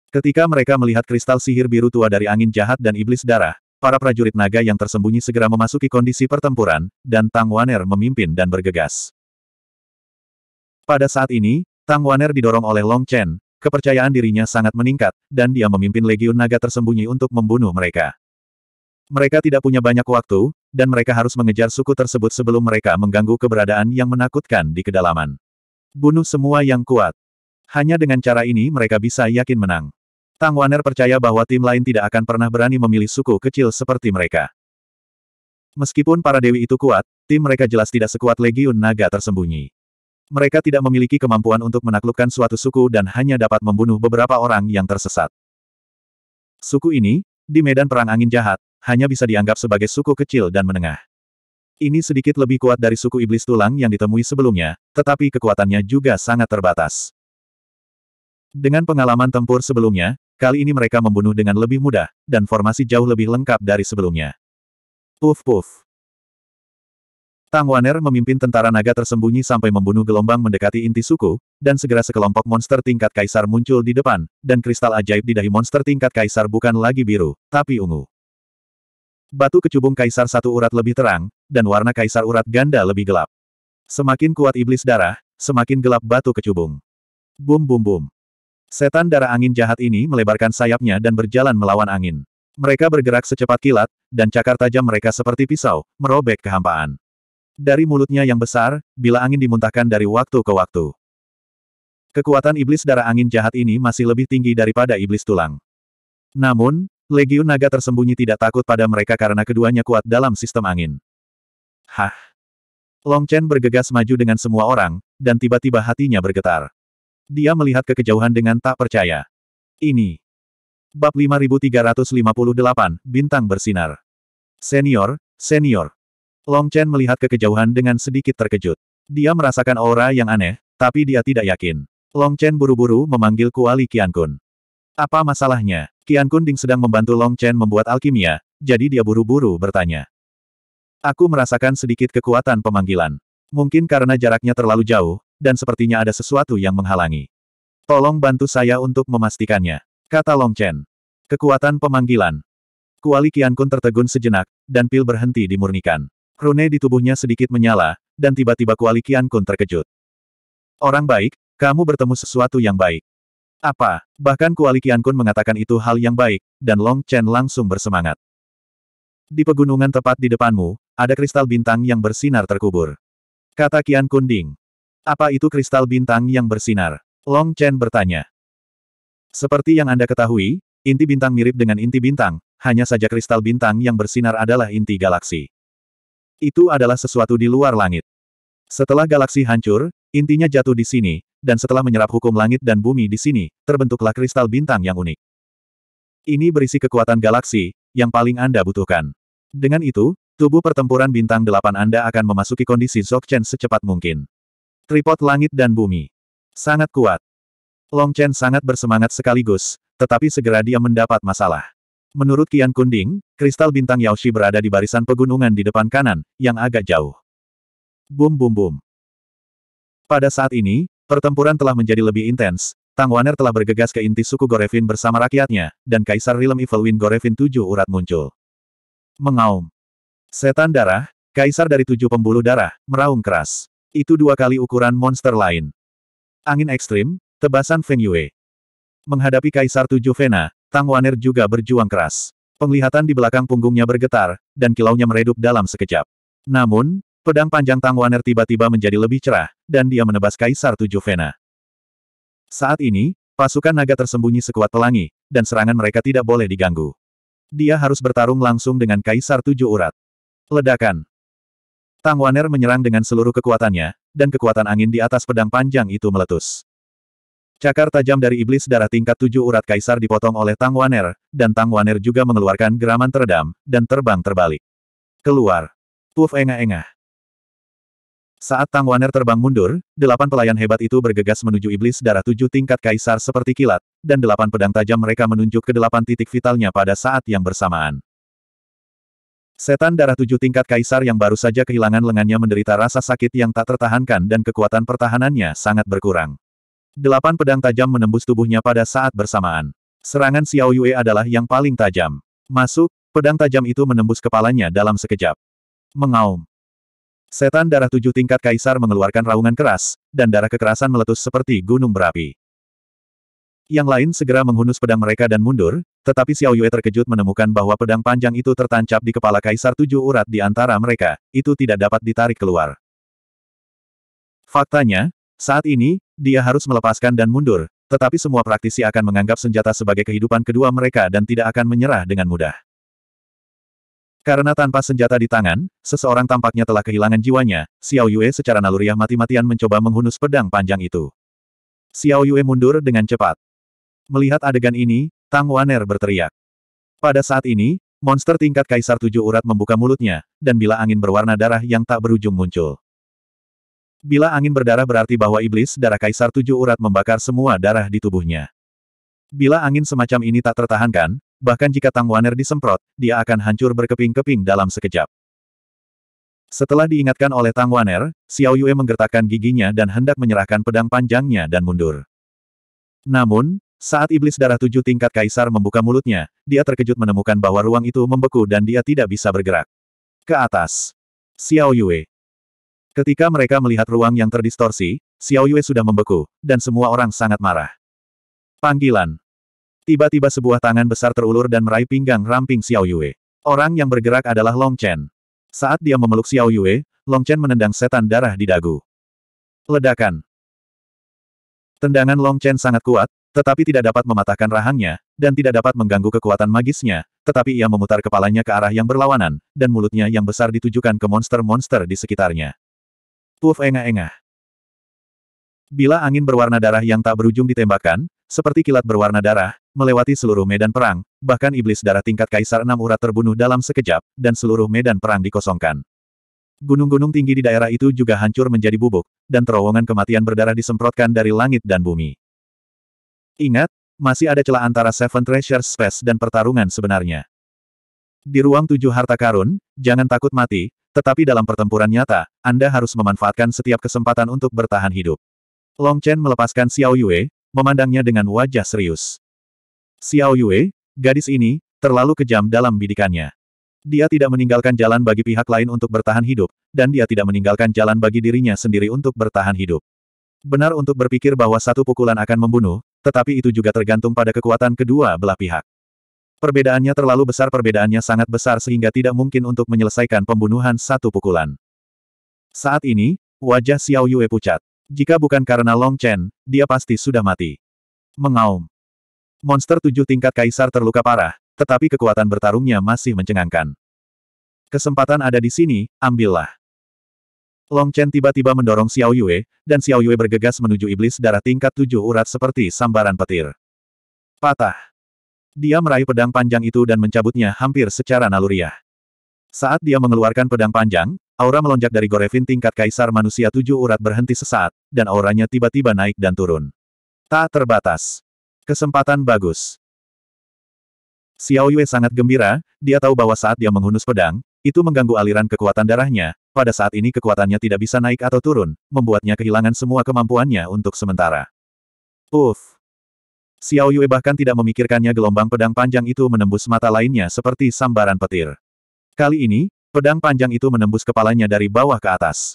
Ketika mereka melihat kristal sihir biru tua dari angin jahat dan iblis darah, para prajurit naga yang tersembunyi segera memasuki kondisi pertempuran, dan Tang Waner memimpin dan bergegas. Pada saat ini, Tang Waner didorong oleh Long Chen, kepercayaan dirinya sangat meningkat, dan dia memimpin legiun naga tersembunyi untuk membunuh mereka. Mereka tidak punya banyak waktu, dan mereka harus mengejar suku tersebut sebelum mereka mengganggu keberadaan yang menakutkan di kedalaman. Bunuh semua yang kuat. Hanya dengan cara ini mereka bisa yakin menang. Tang Waner percaya bahwa tim lain tidak akan pernah berani memilih suku kecil seperti mereka. Meskipun para dewi itu kuat, tim mereka jelas tidak sekuat legiun naga tersembunyi. Mereka tidak memiliki kemampuan untuk menaklukkan suatu suku dan hanya dapat membunuh beberapa orang yang tersesat. Suku ini, di medan perang angin jahat, hanya bisa dianggap sebagai suku kecil dan menengah. Ini sedikit lebih kuat dari suku iblis tulang yang ditemui sebelumnya, tetapi kekuatannya juga sangat terbatas. Dengan pengalaman tempur sebelumnya, Kali ini mereka membunuh dengan lebih mudah, dan formasi jauh lebih lengkap dari sebelumnya. Puf puf. Tang Waner memimpin tentara naga tersembunyi sampai membunuh gelombang mendekati inti suku, dan segera sekelompok monster tingkat kaisar muncul di depan, dan kristal ajaib di dahi monster tingkat kaisar bukan lagi biru, tapi ungu. Batu kecubung kaisar satu urat lebih terang, dan warna kaisar urat ganda lebih gelap. Semakin kuat iblis darah, semakin gelap batu kecubung. Bum bum bum. Setan darah angin jahat ini melebarkan sayapnya dan berjalan melawan angin. Mereka bergerak secepat kilat, dan cakar tajam mereka seperti pisau, merobek kehampaan. Dari mulutnya yang besar, bila angin dimuntahkan dari waktu ke waktu. Kekuatan iblis darah angin jahat ini masih lebih tinggi daripada iblis tulang. Namun, Legiun naga tersembunyi tidak takut pada mereka karena keduanya kuat dalam sistem angin. Hah! Long Chen bergegas maju dengan semua orang, dan tiba-tiba hatinya bergetar. Dia melihat ke kejauhan dengan tak percaya. Ini. Bab 5358, Bintang Bersinar. Senior, senior. Long Chen melihat ke kejauhan dengan sedikit terkejut. Dia merasakan aura yang aneh, tapi dia tidak yakin. Long Chen buru-buru memanggil Kuali Kun. Apa masalahnya? Kun Ding sedang membantu Long Chen membuat alkimia, jadi dia buru-buru bertanya. Aku merasakan sedikit kekuatan pemanggilan. Mungkin karena jaraknya terlalu jauh, dan sepertinya ada sesuatu yang menghalangi. Tolong bantu saya untuk memastikannya, kata Long Chen. Kekuatan pemanggilan. Kuali Kun tertegun sejenak, dan pil berhenti dimurnikan. Rune di tubuhnya sedikit menyala, dan tiba-tiba Kuali Kun terkejut. Orang baik, kamu bertemu sesuatu yang baik. Apa? Bahkan Kuali Kun mengatakan itu hal yang baik, dan Long Chen langsung bersemangat. Di pegunungan tepat di depanmu, ada kristal bintang yang bersinar terkubur. Kata Qian Ding. Apa itu kristal bintang yang bersinar? Long Chen bertanya. Seperti yang Anda ketahui, inti bintang mirip dengan inti bintang, hanya saja kristal bintang yang bersinar adalah inti galaksi. Itu adalah sesuatu di luar langit. Setelah galaksi hancur, intinya jatuh di sini, dan setelah menyerap hukum langit dan bumi di sini, terbentuklah kristal bintang yang unik. Ini berisi kekuatan galaksi, yang paling Anda butuhkan. Dengan itu, tubuh pertempuran bintang delapan Anda akan memasuki kondisi Zokchen secepat mungkin. Tripod langit dan bumi. Sangat kuat. Long Chen sangat bersemangat sekaligus, tetapi segera dia mendapat masalah. Menurut Kian Kunding, kristal bintang Yaoshi berada di barisan pegunungan di depan kanan, yang agak jauh. Bum bum bum. Pada saat ini, pertempuran telah menjadi lebih intens, Tang Waner telah bergegas ke inti suku Gorevin bersama rakyatnya, dan Kaisar Rilem Evil Wind Gorevin tujuh urat muncul. Mengaum. Setan darah, Kaisar dari tujuh pembuluh darah, meraung keras. Itu dua kali ukuran monster lain. Angin ekstrim, tebasan Feng Yue. Menghadapi Kaisar Tujuh Vena, Tang Waner juga berjuang keras. Penglihatan di belakang punggungnya bergetar, dan kilaunya meredup dalam sekejap. Namun, pedang panjang Tang Waner tiba-tiba menjadi lebih cerah, dan dia menebas Kaisar Tujuh Vena. Saat ini, pasukan naga tersembunyi sekuat pelangi, dan serangan mereka tidak boleh diganggu. Dia harus bertarung langsung dengan Kaisar Tujuh Urat. Ledakan. Tang Waner menyerang dengan seluruh kekuatannya, dan kekuatan angin di atas pedang panjang itu meletus. Cakar tajam dari iblis darah tingkat tujuh urat kaisar dipotong oleh Tang Waner, dan Tang Waner juga mengeluarkan geraman teredam, dan terbang terbalik. Keluar. Puf engah-engah. Saat Tang Waner terbang mundur, delapan pelayan hebat itu bergegas menuju iblis darah tujuh tingkat kaisar seperti kilat, dan delapan pedang tajam mereka menunjuk ke delapan titik vitalnya pada saat yang bersamaan. Setan darah tujuh tingkat kaisar yang baru saja kehilangan lengannya menderita rasa sakit yang tak tertahankan dan kekuatan pertahanannya sangat berkurang. Delapan pedang tajam menembus tubuhnya pada saat bersamaan. Serangan Xiao Yue adalah yang paling tajam. Masuk, pedang tajam itu menembus kepalanya dalam sekejap. Mengaum. Setan darah tujuh tingkat kaisar mengeluarkan raungan keras, dan darah kekerasan meletus seperti gunung berapi. Yang lain segera menghunus pedang mereka dan mundur, tetapi Xiao Yue terkejut menemukan bahwa pedang panjang itu tertancap di kepala kaisar tujuh urat di antara mereka, itu tidak dapat ditarik keluar. Faktanya, saat ini, dia harus melepaskan dan mundur, tetapi semua praktisi akan menganggap senjata sebagai kehidupan kedua mereka dan tidak akan menyerah dengan mudah. Karena tanpa senjata di tangan, seseorang tampaknya telah kehilangan jiwanya, Xiao Yue secara naluriah mati-matian mencoba menghunus pedang panjang itu. Xiao Yue mundur dengan cepat. Melihat adegan ini, Tang Waner berteriak. Pada saat ini, monster tingkat Kaisar Tujuh Urat membuka mulutnya, dan bila angin berwarna darah yang tak berujung muncul. Bila angin berdarah berarti bahwa iblis darah Kaisar Tujuh Urat membakar semua darah di tubuhnya. Bila angin semacam ini tak tertahankan, bahkan jika Tang Waner disemprot, dia akan hancur berkeping-keping dalam sekejap. Setelah diingatkan oleh Tang Waner, Xiao Yue menggertakkan giginya dan hendak menyerahkan pedang panjangnya dan mundur. Namun, saat iblis darah tujuh tingkat kaisar membuka mulutnya, dia terkejut menemukan bahwa ruang itu membeku dan dia tidak bisa bergerak. Ke atas. Xiao Yue. Ketika mereka melihat ruang yang terdistorsi, Xiao Yue sudah membeku, dan semua orang sangat marah. Panggilan. Tiba-tiba sebuah tangan besar terulur dan meraih pinggang ramping Xiao Yue. Orang yang bergerak adalah Long Chen. Saat dia memeluk Xiao Yue, Long Chen menendang setan darah di dagu. Ledakan. Tendangan Long Chen sangat kuat, tetapi tidak dapat mematahkan rahangnya, dan tidak dapat mengganggu kekuatan magisnya, tetapi ia memutar kepalanya ke arah yang berlawanan, dan mulutnya yang besar ditujukan ke monster-monster di sekitarnya. Puff engah-engah. Bila angin berwarna darah yang tak berujung ditembakkan, seperti kilat berwarna darah, melewati seluruh medan perang, bahkan iblis darah tingkat kaisar enam urat terbunuh dalam sekejap, dan seluruh medan perang dikosongkan. Gunung-gunung tinggi di daerah itu juga hancur menjadi bubuk, dan terowongan kematian berdarah disemprotkan dari langit dan bumi. Ingat, masih ada celah antara Seven Treasure Space dan pertarungan sebenarnya. Di ruang tujuh harta karun, jangan takut mati, tetapi dalam pertempuran nyata, Anda harus memanfaatkan setiap kesempatan untuk bertahan hidup. Long Chen melepaskan Xiao Yue, memandangnya dengan wajah serius. Xiao Yue, gadis ini, terlalu kejam dalam bidikannya. Dia tidak meninggalkan jalan bagi pihak lain untuk bertahan hidup, dan dia tidak meninggalkan jalan bagi dirinya sendiri untuk bertahan hidup. Benar untuk berpikir bahwa satu pukulan akan membunuh, tetapi itu juga tergantung pada kekuatan kedua belah pihak. Perbedaannya terlalu besar perbedaannya sangat besar sehingga tidak mungkin untuk menyelesaikan pembunuhan satu pukulan. Saat ini, wajah Xiao Yue pucat. Jika bukan karena Long Chen, dia pasti sudah mati. Mengaum. Monster tujuh tingkat kaisar terluka parah, tetapi kekuatan bertarungnya masih mencengangkan. Kesempatan ada di sini, ambillah. Long Chen tiba-tiba mendorong Xiao Yue, dan Xiao Yue bergegas menuju iblis darah tingkat tujuh urat seperti sambaran petir. Patah. Dia meraih pedang panjang itu dan mencabutnya hampir secara naluriah. Saat dia mengeluarkan pedang panjang, aura melonjak dari Gorevin tingkat kaisar manusia tujuh urat berhenti sesaat, dan auranya tiba-tiba naik dan turun. Tak terbatas. Kesempatan bagus. Xiao Yue sangat gembira, dia tahu bahwa saat dia menghunus pedang, itu mengganggu aliran kekuatan darahnya, pada saat ini kekuatannya tidak bisa naik atau turun, membuatnya kehilangan semua kemampuannya untuk sementara. Uff! Xiao Yue bahkan tidak memikirkannya gelombang pedang panjang itu menembus mata lainnya seperti sambaran petir. Kali ini, pedang panjang itu menembus kepalanya dari bawah ke atas.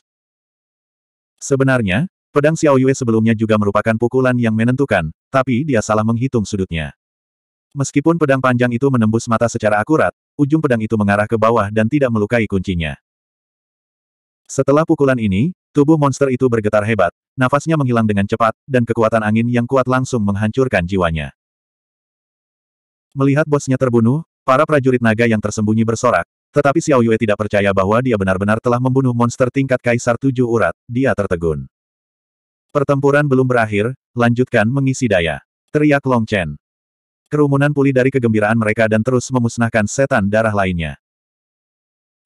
Sebenarnya, pedang Xiao Yue sebelumnya juga merupakan pukulan yang menentukan, tapi dia salah menghitung sudutnya. Meskipun pedang panjang itu menembus mata secara akurat, ujung pedang itu mengarah ke bawah dan tidak melukai kuncinya. Setelah pukulan ini, tubuh monster itu bergetar hebat, nafasnya menghilang dengan cepat, dan kekuatan angin yang kuat langsung menghancurkan jiwanya. Melihat bosnya terbunuh, para prajurit naga yang tersembunyi bersorak, tetapi Xiao Yue tidak percaya bahwa dia benar-benar telah membunuh monster tingkat Kaisar Tujuh Urat, dia tertegun. Pertempuran belum berakhir, lanjutkan mengisi daya. Teriak Long Chen. Kerumunan pulih dari kegembiraan mereka dan terus memusnahkan setan darah lainnya.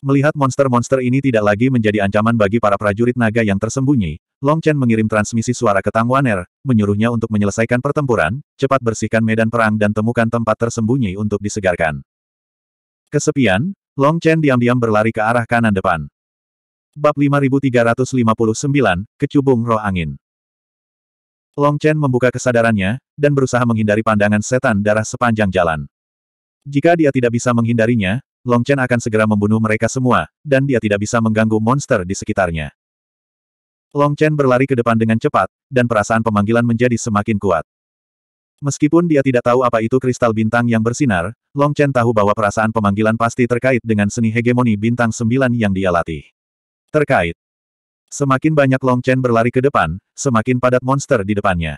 Melihat monster-monster ini tidak lagi menjadi ancaman bagi para prajurit naga yang tersembunyi, Long Chen mengirim transmisi suara ke Tang Waner, menyuruhnya untuk menyelesaikan pertempuran, cepat bersihkan medan perang dan temukan tempat tersembunyi untuk disegarkan. Kesepian, Long Chen diam-diam berlari ke arah kanan depan. Bab 5359, Kecubung Roh Angin Long Chen membuka kesadarannya, dan berusaha menghindari pandangan setan darah sepanjang jalan. Jika dia tidak bisa menghindarinya, Long Chen akan segera membunuh mereka semua, dan dia tidak bisa mengganggu monster di sekitarnya. Long Chen berlari ke depan dengan cepat, dan perasaan pemanggilan menjadi semakin kuat. Meskipun dia tidak tahu apa itu kristal bintang yang bersinar, Long Chen tahu bahwa perasaan pemanggilan pasti terkait dengan seni hegemoni bintang sembilan yang dia latih. Terkait Semakin banyak Long Chen berlari ke depan, semakin padat monster di depannya.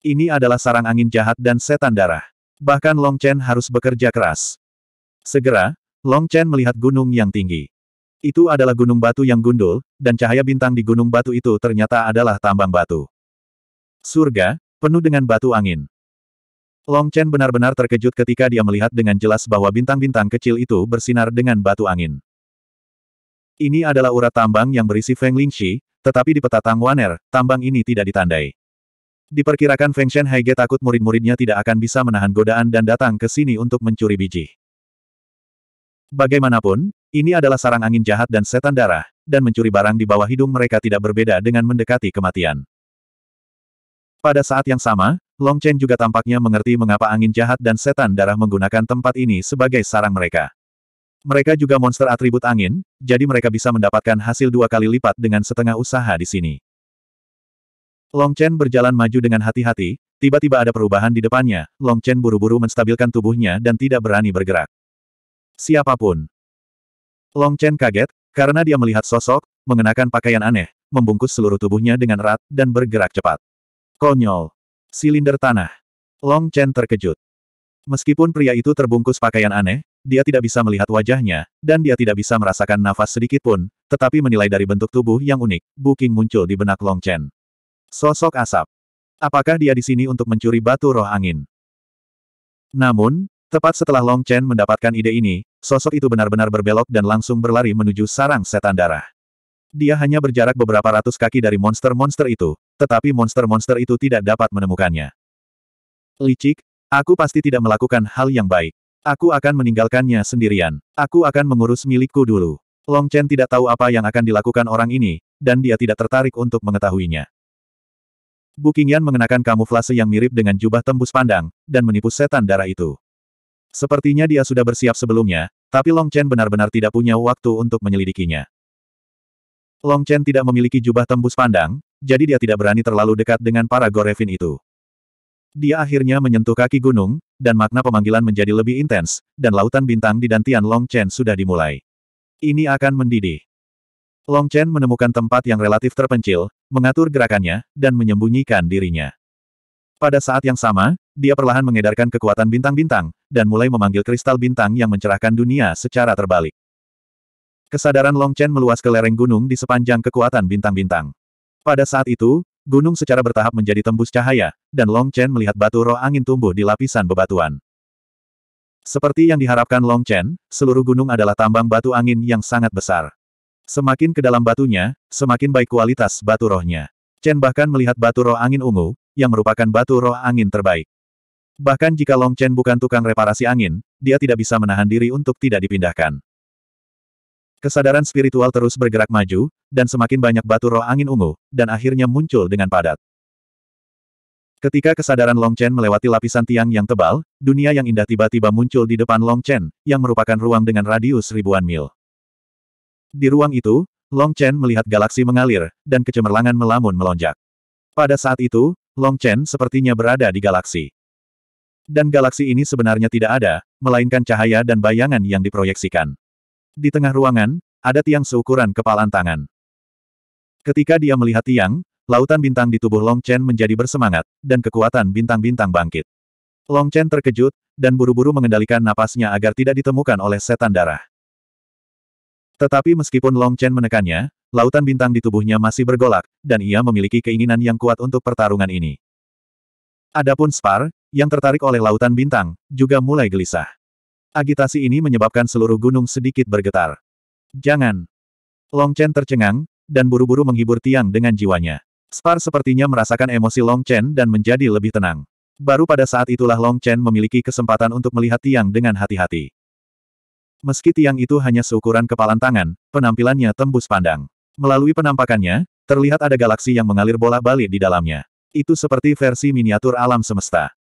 Ini adalah sarang angin jahat dan setan darah. Bahkan Long Chen harus bekerja keras. Segera, Long Chen melihat gunung yang tinggi. Itu adalah gunung batu yang gundul, dan cahaya bintang di gunung batu itu ternyata adalah tambang batu. Surga, penuh dengan batu angin. Long Chen benar-benar terkejut ketika dia melihat dengan jelas bahwa bintang-bintang kecil itu bersinar dengan batu angin. Ini adalah urat tambang yang berisi Feng Lingxi, tetapi di peta Tang Waner, tambang ini tidak ditandai. Diperkirakan Feng Shen Haige takut murid-muridnya tidak akan bisa menahan godaan dan datang ke sini untuk mencuri biji. Bagaimanapun, ini adalah sarang angin jahat dan setan darah, dan mencuri barang di bawah hidung mereka tidak berbeda dengan mendekati kematian. Pada saat yang sama, Long Chen juga tampaknya mengerti mengapa angin jahat dan setan darah menggunakan tempat ini sebagai sarang mereka. Mereka juga monster atribut angin, jadi mereka bisa mendapatkan hasil dua kali lipat dengan setengah usaha di sini. Long Chen berjalan maju dengan hati-hati, tiba-tiba ada perubahan di depannya, Long Chen buru-buru menstabilkan tubuhnya dan tidak berani bergerak. Siapapun. Long Chen kaget, karena dia melihat sosok, mengenakan pakaian aneh, membungkus seluruh tubuhnya dengan erat, dan bergerak cepat. Konyol. Silinder tanah. Long Chen terkejut. Meskipun pria itu terbungkus pakaian aneh, dia tidak bisa melihat wajahnya, dan dia tidak bisa merasakan nafas sedikit pun, tetapi menilai dari bentuk tubuh yang unik, booking muncul di benak Long Chen. Sosok asap. Apakah dia di sini untuk mencuri batu roh angin? Namun, tepat setelah Long Chen mendapatkan ide ini, sosok itu benar-benar berbelok dan langsung berlari menuju sarang setan darah. Dia hanya berjarak beberapa ratus kaki dari monster-monster itu, tetapi monster-monster itu tidak dapat menemukannya. Licik, aku pasti tidak melakukan hal yang baik. Aku akan meninggalkannya sendirian. Aku akan mengurus milikku dulu. Long Chen tidak tahu apa yang akan dilakukan orang ini, dan dia tidak tertarik untuk mengetahuinya. Qingyan mengenakan kamuflase yang mirip dengan jubah tembus pandang, dan menipu setan darah itu. Sepertinya dia sudah bersiap sebelumnya, tapi Long Chen benar-benar tidak punya waktu untuk menyelidikinya. Long Chen tidak memiliki jubah tembus pandang, jadi dia tidak berani terlalu dekat dengan para Gorevin itu. Dia akhirnya menyentuh kaki gunung, dan makna pemanggilan menjadi lebih intens, dan lautan bintang di Dantian Long Chen sudah dimulai. Ini akan mendidih. Long Chen menemukan tempat yang relatif terpencil, mengatur gerakannya, dan menyembunyikan dirinya. Pada saat yang sama, dia perlahan mengedarkan kekuatan bintang-bintang, dan mulai memanggil kristal bintang yang mencerahkan dunia secara terbalik. Kesadaran Long Chen meluas ke lereng gunung di sepanjang kekuatan bintang-bintang. Pada saat itu, gunung secara bertahap menjadi tembus cahaya, dan Long Chen melihat batu roh angin tumbuh di lapisan bebatuan. Seperti yang diharapkan Long Chen, seluruh gunung adalah tambang batu angin yang sangat besar. Semakin ke dalam batunya, semakin baik kualitas batu rohnya. Chen bahkan melihat batu roh angin ungu, yang merupakan batu roh angin terbaik. Bahkan jika Long Chen bukan tukang reparasi angin, dia tidak bisa menahan diri untuk tidak dipindahkan. Kesadaran spiritual terus bergerak maju, dan semakin banyak batu roh angin ungu, dan akhirnya muncul dengan padat. Ketika kesadaran Long Chen melewati lapisan tiang yang tebal, dunia yang indah tiba-tiba muncul di depan Long Chen, yang merupakan ruang dengan radius ribuan mil. Di ruang itu, Long Chen melihat galaksi mengalir, dan kecemerlangan melamun melonjak. Pada saat itu, Long Chen sepertinya berada di galaksi. Dan galaksi ini sebenarnya tidak ada, melainkan cahaya dan bayangan yang diproyeksikan. Di tengah ruangan, ada tiang seukuran kepalan tangan. Ketika dia melihat tiang, lautan bintang di tubuh Long Chen menjadi bersemangat, dan kekuatan bintang-bintang bangkit. Long Chen terkejut, dan buru-buru mengendalikan napasnya agar tidak ditemukan oleh setan darah. Tetapi meskipun Long Chen menekannya, lautan bintang di tubuhnya masih bergolak, dan ia memiliki keinginan yang kuat untuk pertarungan ini. Adapun Spar, yang tertarik oleh lautan bintang, juga mulai gelisah. Agitasi ini menyebabkan seluruh gunung sedikit bergetar. Jangan. Long Chen tercengang, dan buru-buru menghibur Tiang dengan jiwanya. Spar sepertinya merasakan emosi Long Chen dan menjadi lebih tenang. Baru pada saat itulah Long Chen memiliki kesempatan untuk melihat Tiang dengan hati-hati. Meski Tiang itu hanya seukuran kepalan tangan, penampilannya tembus pandang. Melalui penampakannya, terlihat ada galaksi yang mengalir bola balik di dalamnya. Itu seperti versi miniatur alam semesta.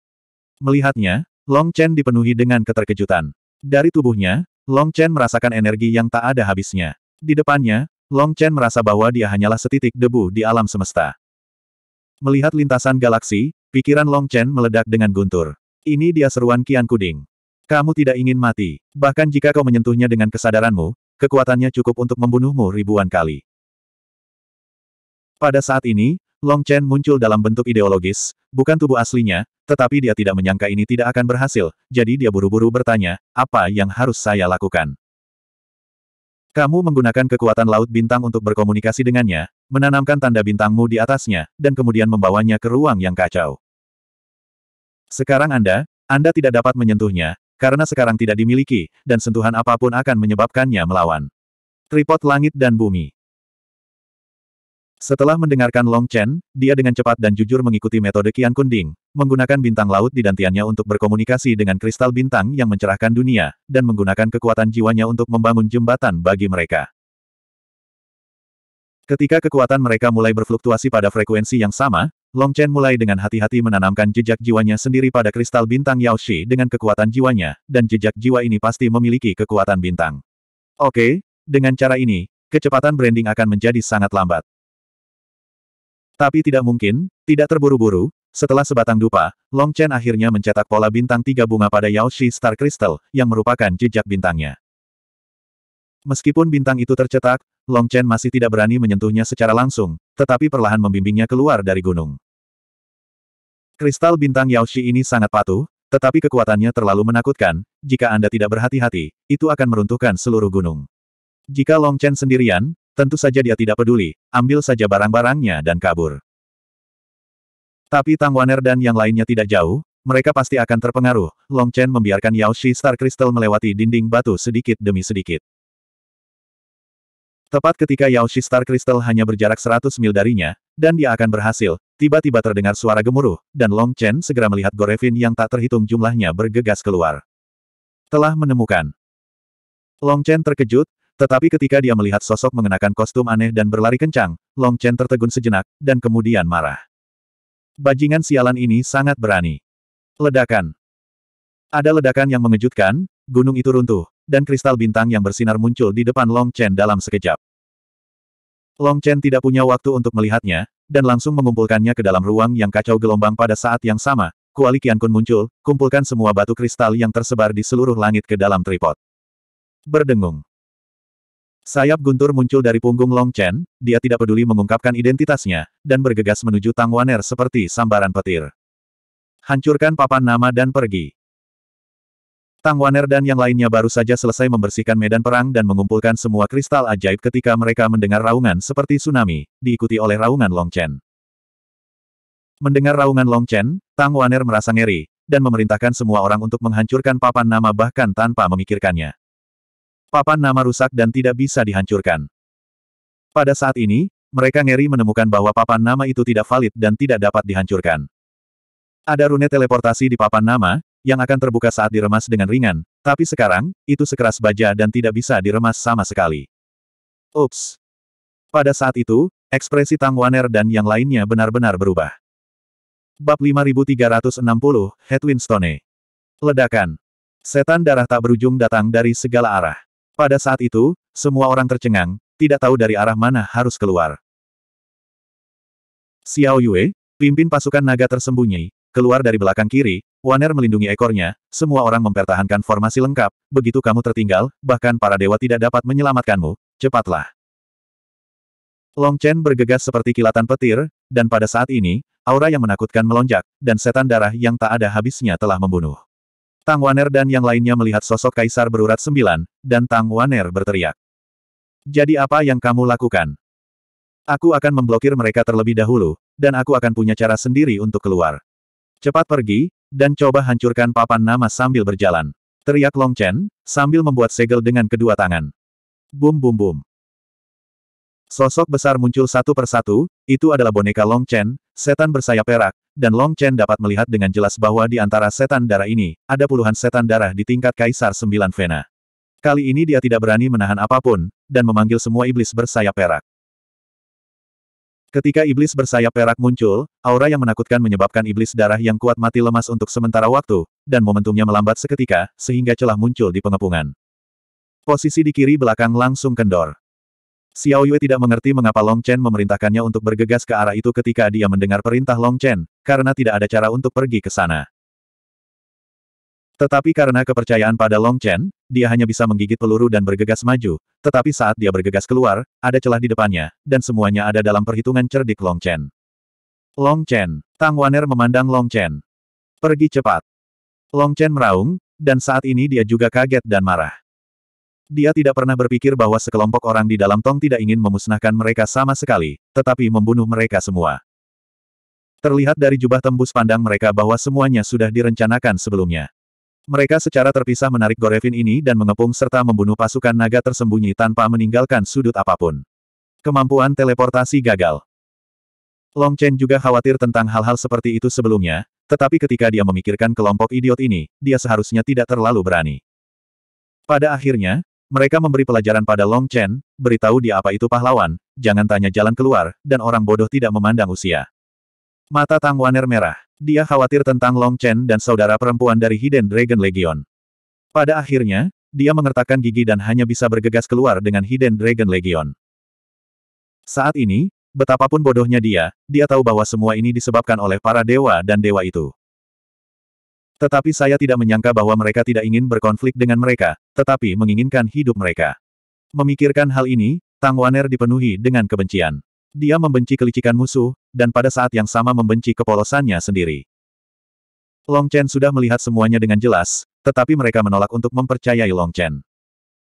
Melihatnya, Long Chen dipenuhi dengan keterkejutan. Dari tubuhnya, Long Chen merasakan energi yang tak ada habisnya. Di depannya, Long Chen merasa bahwa dia hanyalah setitik debu di alam semesta. Melihat lintasan galaksi, pikiran Long Chen meledak dengan guntur. Ini dia seruan Kian Kuding. Kamu tidak ingin mati. Bahkan jika kau menyentuhnya dengan kesadaranmu, kekuatannya cukup untuk membunuhmu ribuan kali. Pada saat ini, Long Chen muncul dalam bentuk ideologis, bukan tubuh aslinya, tetapi dia tidak menyangka ini tidak akan berhasil, jadi dia buru-buru bertanya, apa yang harus saya lakukan? Kamu menggunakan kekuatan laut bintang untuk berkomunikasi dengannya, menanamkan tanda bintangmu di atasnya, dan kemudian membawanya ke ruang yang kacau. Sekarang Anda, Anda tidak dapat menyentuhnya, karena sekarang tidak dimiliki, dan sentuhan apapun akan menyebabkannya melawan. Tripod langit dan bumi. Setelah mendengarkan Long Chen, dia dengan cepat dan jujur mengikuti metode Qian Kunding, menggunakan bintang laut di dantiannya untuk berkomunikasi dengan kristal bintang yang mencerahkan dunia, dan menggunakan kekuatan jiwanya untuk membangun jembatan bagi mereka. Ketika kekuatan mereka mulai berfluktuasi pada frekuensi yang sama, Long Chen mulai dengan hati-hati menanamkan jejak jiwanya sendiri pada kristal bintang Yao Shi dengan kekuatan jiwanya, dan jejak jiwa ini pasti memiliki kekuatan bintang. Oke, dengan cara ini, kecepatan branding akan menjadi sangat lambat. Tapi tidak mungkin, tidak terburu-buru, setelah sebatang dupa, Long Chen akhirnya mencetak pola bintang tiga bunga pada Yao Shi Star Crystal, yang merupakan jejak bintangnya. Meskipun bintang itu tercetak, Long Chen masih tidak berani menyentuhnya secara langsung, tetapi perlahan membimbingnya keluar dari gunung. Kristal bintang Yao Shi ini sangat patuh, tetapi kekuatannya terlalu menakutkan, jika Anda tidak berhati-hati, itu akan meruntuhkan seluruh gunung. Jika Long Chen sendirian, Tentu saja dia tidak peduli, ambil saja barang-barangnya dan kabur. Tapi Tang Waner dan yang lainnya tidak jauh, mereka pasti akan terpengaruh. Long Chen membiarkan Yao Shi Star Crystal melewati dinding batu sedikit demi sedikit. Tepat ketika Yao Shi Star Crystal hanya berjarak 100 mil darinya, dan dia akan berhasil, tiba-tiba terdengar suara gemuruh, dan Long Chen segera melihat Gorevin yang tak terhitung jumlahnya bergegas keluar. Telah menemukan. Long Chen terkejut, tetapi ketika dia melihat sosok mengenakan kostum aneh dan berlari kencang, Long Chen tertegun sejenak, dan kemudian marah. Bajingan sialan ini sangat berani. Ledakan. Ada ledakan yang mengejutkan, gunung itu runtuh, dan kristal bintang yang bersinar muncul di depan Long Chen dalam sekejap. Long Chen tidak punya waktu untuk melihatnya, dan langsung mengumpulkannya ke dalam ruang yang kacau gelombang pada saat yang sama, Kuali Kian Kun muncul, kumpulkan semua batu kristal yang tersebar di seluruh langit ke dalam tripod. Berdengung. Sayap guntur muncul dari punggung Long Chen, dia tidak peduli mengungkapkan identitasnya, dan bergegas menuju Tang Waner seperti sambaran petir. Hancurkan papan nama dan pergi. Tang Waner dan yang lainnya baru saja selesai membersihkan medan perang dan mengumpulkan semua kristal ajaib ketika mereka mendengar raungan seperti tsunami, diikuti oleh raungan Long Chen. Mendengar raungan Long Chen, Tang Waner merasa ngeri, dan memerintahkan semua orang untuk menghancurkan papan nama bahkan tanpa memikirkannya papan nama rusak dan tidak bisa dihancurkan. Pada saat ini, mereka ngeri menemukan bahwa papan nama itu tidak valid dan tidak dapat dihancurkan. Ada rune teleportasi di papan nama, yang akan terbuka saat diremas dengan ringan, tapi sekarang, itu sekeras baja dan tidak bisa diremas sama sekali. Ups. Pada saat itu, ekspresi Tang Waner dan yang lainnya benar-benar berubah. Bab 5360, Headwind Stone. Ledakan. Setan darah tak berujung datang dari segala arah. Pada saat itu, semua orang tercengang, tidak tahu dari arah mana harus keluar. Xiao Yue, pimpin pasukan naga tersembunyi, keluar dari belakang kiri, Waner melindungi ekornya, semua orang mempertahankan formasi lengkap, begitu kamu tertinggal, bahkan para dewa tidak dapat menyelamatkanmu, cepatlah. Long Chen bergegas seperti kilatan petir, dan pada saat ini, aura yang menakutkan melonjak, dan setan darah yang tak ada habisnya telah membunuh. Tang Waner dan yang lainnya melihat sosok kaisar berurat sembilan, dan Tang Waner berteriak. Jadi apa yang kamu lakukan? Aku akan memblokir mereka terlebih dahulu, dan aku akan punya cara sendiri untuk keluar. Cepat pergi, dan coba hancurkan papan nama sambil berjalan. Teriak Long Chen, sambil membuat segel dengan kedua tangan. Bum bum bum. Sosok besar muncul satu persatu, itu adalah boneka Long Chen, setan bersayap perak, dan Long Chen dapat melihat dengan jelas bahwa di antara setan darah ini, ada puluhan setan darah di tingkat Kaisar Sembilan Vena. Kali ini dia tidak berani menahan apapun, dan memanggil semua iblis bersayap perak. Ketika iblis bersayap perak muncul, aura yang menakutkan menyebabkan iblis darah yang kuat mati lemas untuk sementara waktu, dan momentumnya melambat seketika, sehingga celah muncul di pengepungan. Posisi di kiri belakang langsung kendor. Xiao Yue tidak mengerti mengapa Long Chen memerintahkannya untuk bergegas ke arah itu ketika dia mendengar perintah Long Chen, karena tidak ada cara untuk pergi ke sana. Tetapi karena kepercayaan pada Long Chen, dia hanya bisa menggigit peluru dan bergegas maju, tetapi saat dia bergegas keluar, ada celah di depannya, dan semuanya ada dalam perhitungan cerdik Long Chen. Long Chen, Tang Waner memandang Long Chen. Pergi cepat. Long Chen meraung, dan saat ini dia juga kaget dan marah. Dia tidak pernah berpikir bahwa sekelompok orang di dalam tong tidak ingin memusnahkan mereka sama sekali, tetapi membunuh mereka semua. Terlihat dari jubah tembus pandang mereka bahwa semuanya sudah direncanakan sebelumnya. Mereka secara terpisah menarik Gorevin ini dan mengepung serta membunuh pasukan naga tersembunyi tanpa meninggalkan sudut apapun. Kemampuan teleportasi gagal. Long Chen juga khawatir tentang hal-hal seperti itu sebelumnya, tetapi ketika dia memikirkan kelompok idiot ini, dia seharusnya tidak terlalu berani. Pada akhirnya, mereka memberi pelajaran pada Long Chen, beritahu dia apa itu pahlawan, jangan tanya jalan keluar, dan orang bodoh tidak memandang usia. Mata Tang Waner merah. Dia khawatir tentang Long Chen dan saudara perempuan dari Hidden Dragon Legion. Pada akhirnya, dia mengertakkan gigi dan hanya bisa bergegas keluar dengan Hidden Dragon Legion. Saat ini, betapapun bodohnya dia, dia tahu bahwa semua ini disebabkan oleh para dewa dan dewa itu. Tetapi saya tidak menyangka bahwa mereka tidak ingin berkonflik dengan mereka, tetapi menginginkan hidup mereka. Memikirkan hal ini, Tang Waner dipenuhi dengan kebencian. Dia membenci kelicikan musuh, dan pada saat yang sama membenci kepolosannya sendiri. Long Chen sudah melihat semuanya dengan jelas, tetapi mereka menolak untuk mempercayai Long Chen.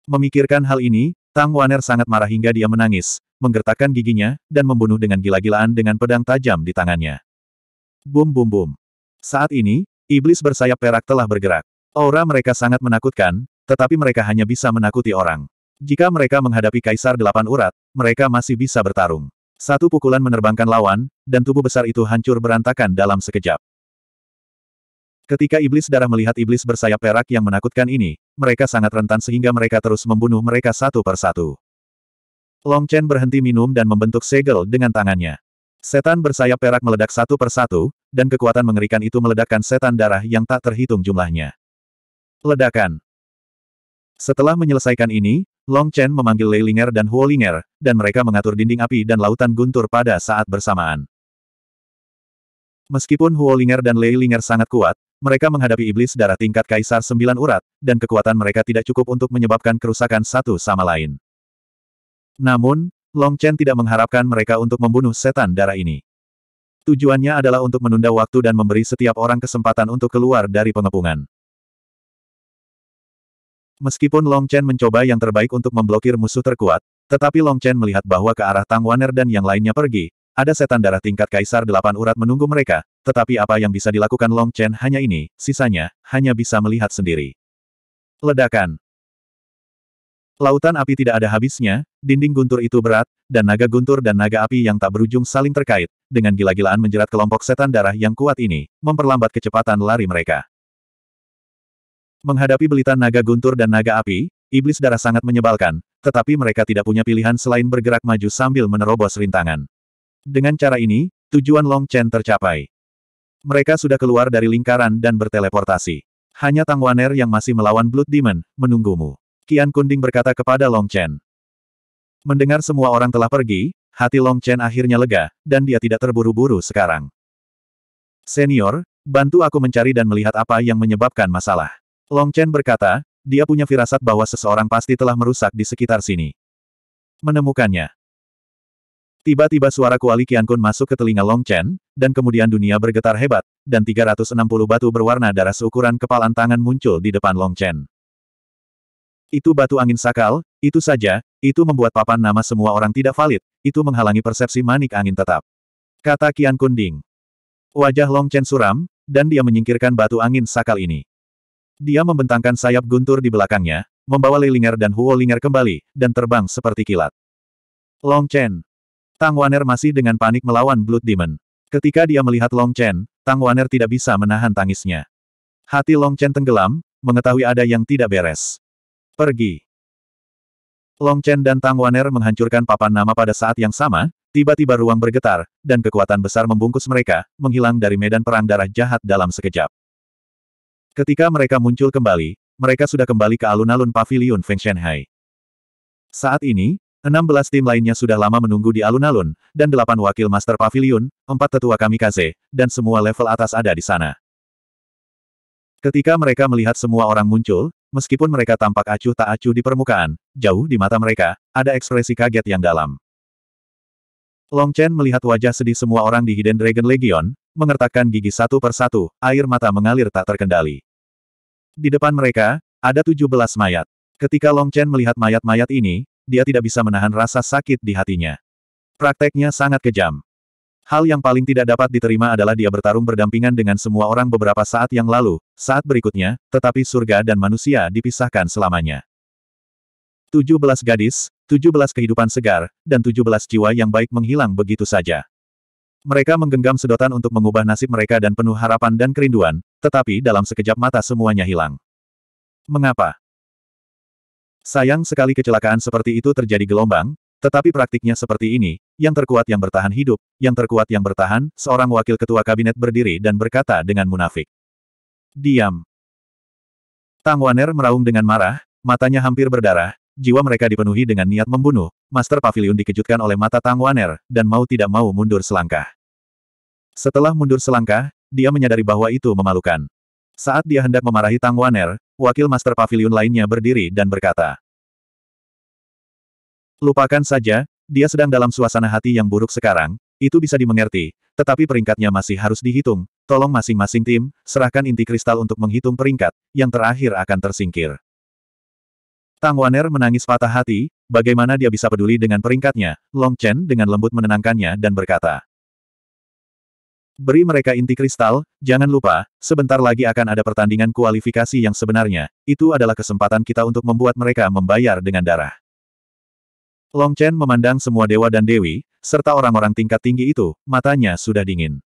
Memikirkan hal ini, Tang Waner sangat marah hingga dia menangis, menggertakkan giginya, dan membunuh dengan gila-gilaan dengan pedang tajam di tangannya. Bum bum bum. Saat ini, Iblis bersayap perak telah bergerak. Aura mereka sangat menakutkan, tetapi mereka hanya bisa menakuti orang. Jika mereka menghadapi Kaisar Delapan Urat, mereka masih bisa bertarung. Satu pukulan menerbangkan lawan, dan tubuh besar itu hancur berantakan dalam sekejap. Ketika iblis darah melihat iblis bersayap perak yang menakutkan ini, mereka sangat rentan sehingga mereka terus membunuh mereka satu per satu. Long Chen berhenti minum dan membentuk segel dengan tangannya. Setan bersayap perak meledak satu persatu dan kekuatan mengerikan itu meledakkan setan darah yang tak terhitung jumlahnya. Ledakan Setelah menyelesaikan ini, Long Chen memanggil Lei Ling'er dan Huo Ling'er, dan mereka mengatur dinding api dan lautan guntur pada saat bersamaan. Meskipun Huo Ling'er dan Lei Ling'er sangat kuat, mereka menghadapi iblis darah tingkat kaisar sembilan urat, dan kekuatan mereka tidak cukup untuk menyebabkan kerusakan satu sama lain. Namun, Long Chen tidak mengharapkan mereka untuk membunuh setan darah ini. Tujuannya adalah untuk menunda waktu dan memberi setiap orang kesempatan untuk keluar dari pengepungan. Meskipun Long Chen mencoba yang terbaik untuk memblokir musuh terkuat, tetapi Long Chen melihat bahwa ke arah Tang Waner dan yang lainnya pergi, ada setan darah tingkat kaisar delapan urat menunggu mereka, tetapi apa yang bisa dilakukan Long Chen hanya ini, sisanya, hanya bisa melihat sendiri. Ledakan. Lautan api tidak ada habisnya, dinding guntur itu berat, dan naga guntur dan naga api yang tak berujung saling terkait, dengan gila-gilaan menjerat kelompok setan darah yang kuat ini, memperlambat kecepatan lari mereka. Menghadapi belitan naga guntur dan naga api, iblis darah sangat menyebalkan, tetapi mereka tidak punya pilihan selain bergerak maju sambil menerobos rintangan. Dengan cara ini, tujuan Long Chen tercapai. Mereka sudah keluar dari lingkaran dan berteleportasi. Hanya Tang Waner yang masih melawan Blood Demon, menunggumu. Kian Kunding berkata kepada Long Chen. Mendengar semua orang telah pergi, hati Long Chen akhirnya lega, dan dia tidak terburu-buru sekarang. Senior, bantu aku mencari dan melihat apa yang menyebabkan masalah. Long Chen berkata, dia punya firasat bahwa seseorang pasti telah merusak di sekitar sini. Menemukannya. Tiba-tiba suara kuali Kian Kun masuk ke telinga Long Chen, dan kemudian dunia bergetar hebat, dan 360 batu berwarna darah seukuran kepalan tangan muncul di depan Long Chen. Itu batu angin sakal, itu saja, itu membuat papan nama semua orang tidak valid, itu menghalangi persepsi manik angin tetap. Kata Kian Kunding. Wajah Long Chen suram, dan dia menyingkirkan batu angin sakal ini. Dia membentangkan sayap guntur di belakangnya, membawa Lilinger dan Huo Linger kembali, dan terbang seperti kilat. Long Chen. Tang Waner masih dengan panik melawan Blood Demon. Ketika dia melihat Long Chen, Tang Waner tidak bisa menahan tangisnya. Hati Long Chen tenggelam, mengetahui ada yang tidak beres. Pergi. Long Chen dan Tang Waner menghancurkan papan nama pada saat yang sama, tiba-tiba ruang bergetar, dan kekuatan besar membungkus mereka, menghilang dari medan perang darah jahat dalam sekejap. Ketika mereka muncul kembali, mereka sudah kembali ke alun-alun pavilion Feng Shanghai. Saat ini, 16 tim lainnya sudah lama menunggu di alun-alun, dan 8 wakil master pavilion, 4 tetua kamikaze, dan semua level atas ada di sana. Ketika mereka melihat semua orang muncul, meskipun mereka tampak acuh tak acuh di permukaan, jauh di mata mereka, ada ekspresi kaget yang dalam. Long Chen melihat wajah sedih semua orang di Hidden Dragon Legion, mengertakkan gigi satu persatu, air mata mengalir tak terkendali. Di depan mereka, ada 17 mayat. Ketika Long Chen melihat mayat-mayat ini, dia tidak bisa menahan rasa sakit di hatinya. Prakteknya sangat kejam. Hal yang paling tidak dapat diterima adalah dia bertarung berdampingan dengan semua orang beberapa saat yang lalu, saat berikutnya, tetapi surga dan manusia dipisahkan selamanya. 17 gadis, 17 kehidupan segar, dan 17 jiwa yang baik menghilang begitu saja. Mereka menggenggam sedotan untuk mengubah nasib mereka dan penuh harapan dan kerinduan, tetapi dalam sekejap mata semuanya hilang. Mengapa? Sayang sekali kecelakaan seperti itu terjadi gelombang, tetapi praktiknya seperti ini, yang terkuat yang bertahan hidup, yang terkuat yang bertahan, seorang wakil ketua kabinet berdiri dan berkata dengan munafik. Diam. Tang Waner meraung dengan marah, matanya hampir berdarah, jiwa mereka dipenuhi dengan niat membunuh, Master Pavilion dikejutkan oleh mata Tang Waner, dan mau tidak mau mundur selangkah. Setelah mundur selangkah, dia menyadari bahwa itu memalukan. Saat dia hendak memarahi Tang Waner, wakil Master Pavilion lainnya berdiri dan berkata, Lupakan saja, dia sedang dalam suasana hati yang buruk sekarang, itu bisa dimengerti, tetapi peringkatnya masih harus dihitung. Tolong masing-masing tim, serahkan inti kristal untuk menghitung peringkat, yang terakhir akan tersingkir. Tang Waner menangis patah hati, bagaimana dia bisa peduli dengan peringkatnya, Long Chen dengan lembut menenangkannya dan berkata. Beri mereka inti kristal, jangan lupa, sebentar lagi akan ada pertandingan kualifikasi yang sebenarnya, itu adalah kesempatan kita untuk membuat mereka membayar dengan darah. Long Chen memandang semua dewa dan dewi, serta orang-orang tingkat tinggi itu, matanya sudah dingin.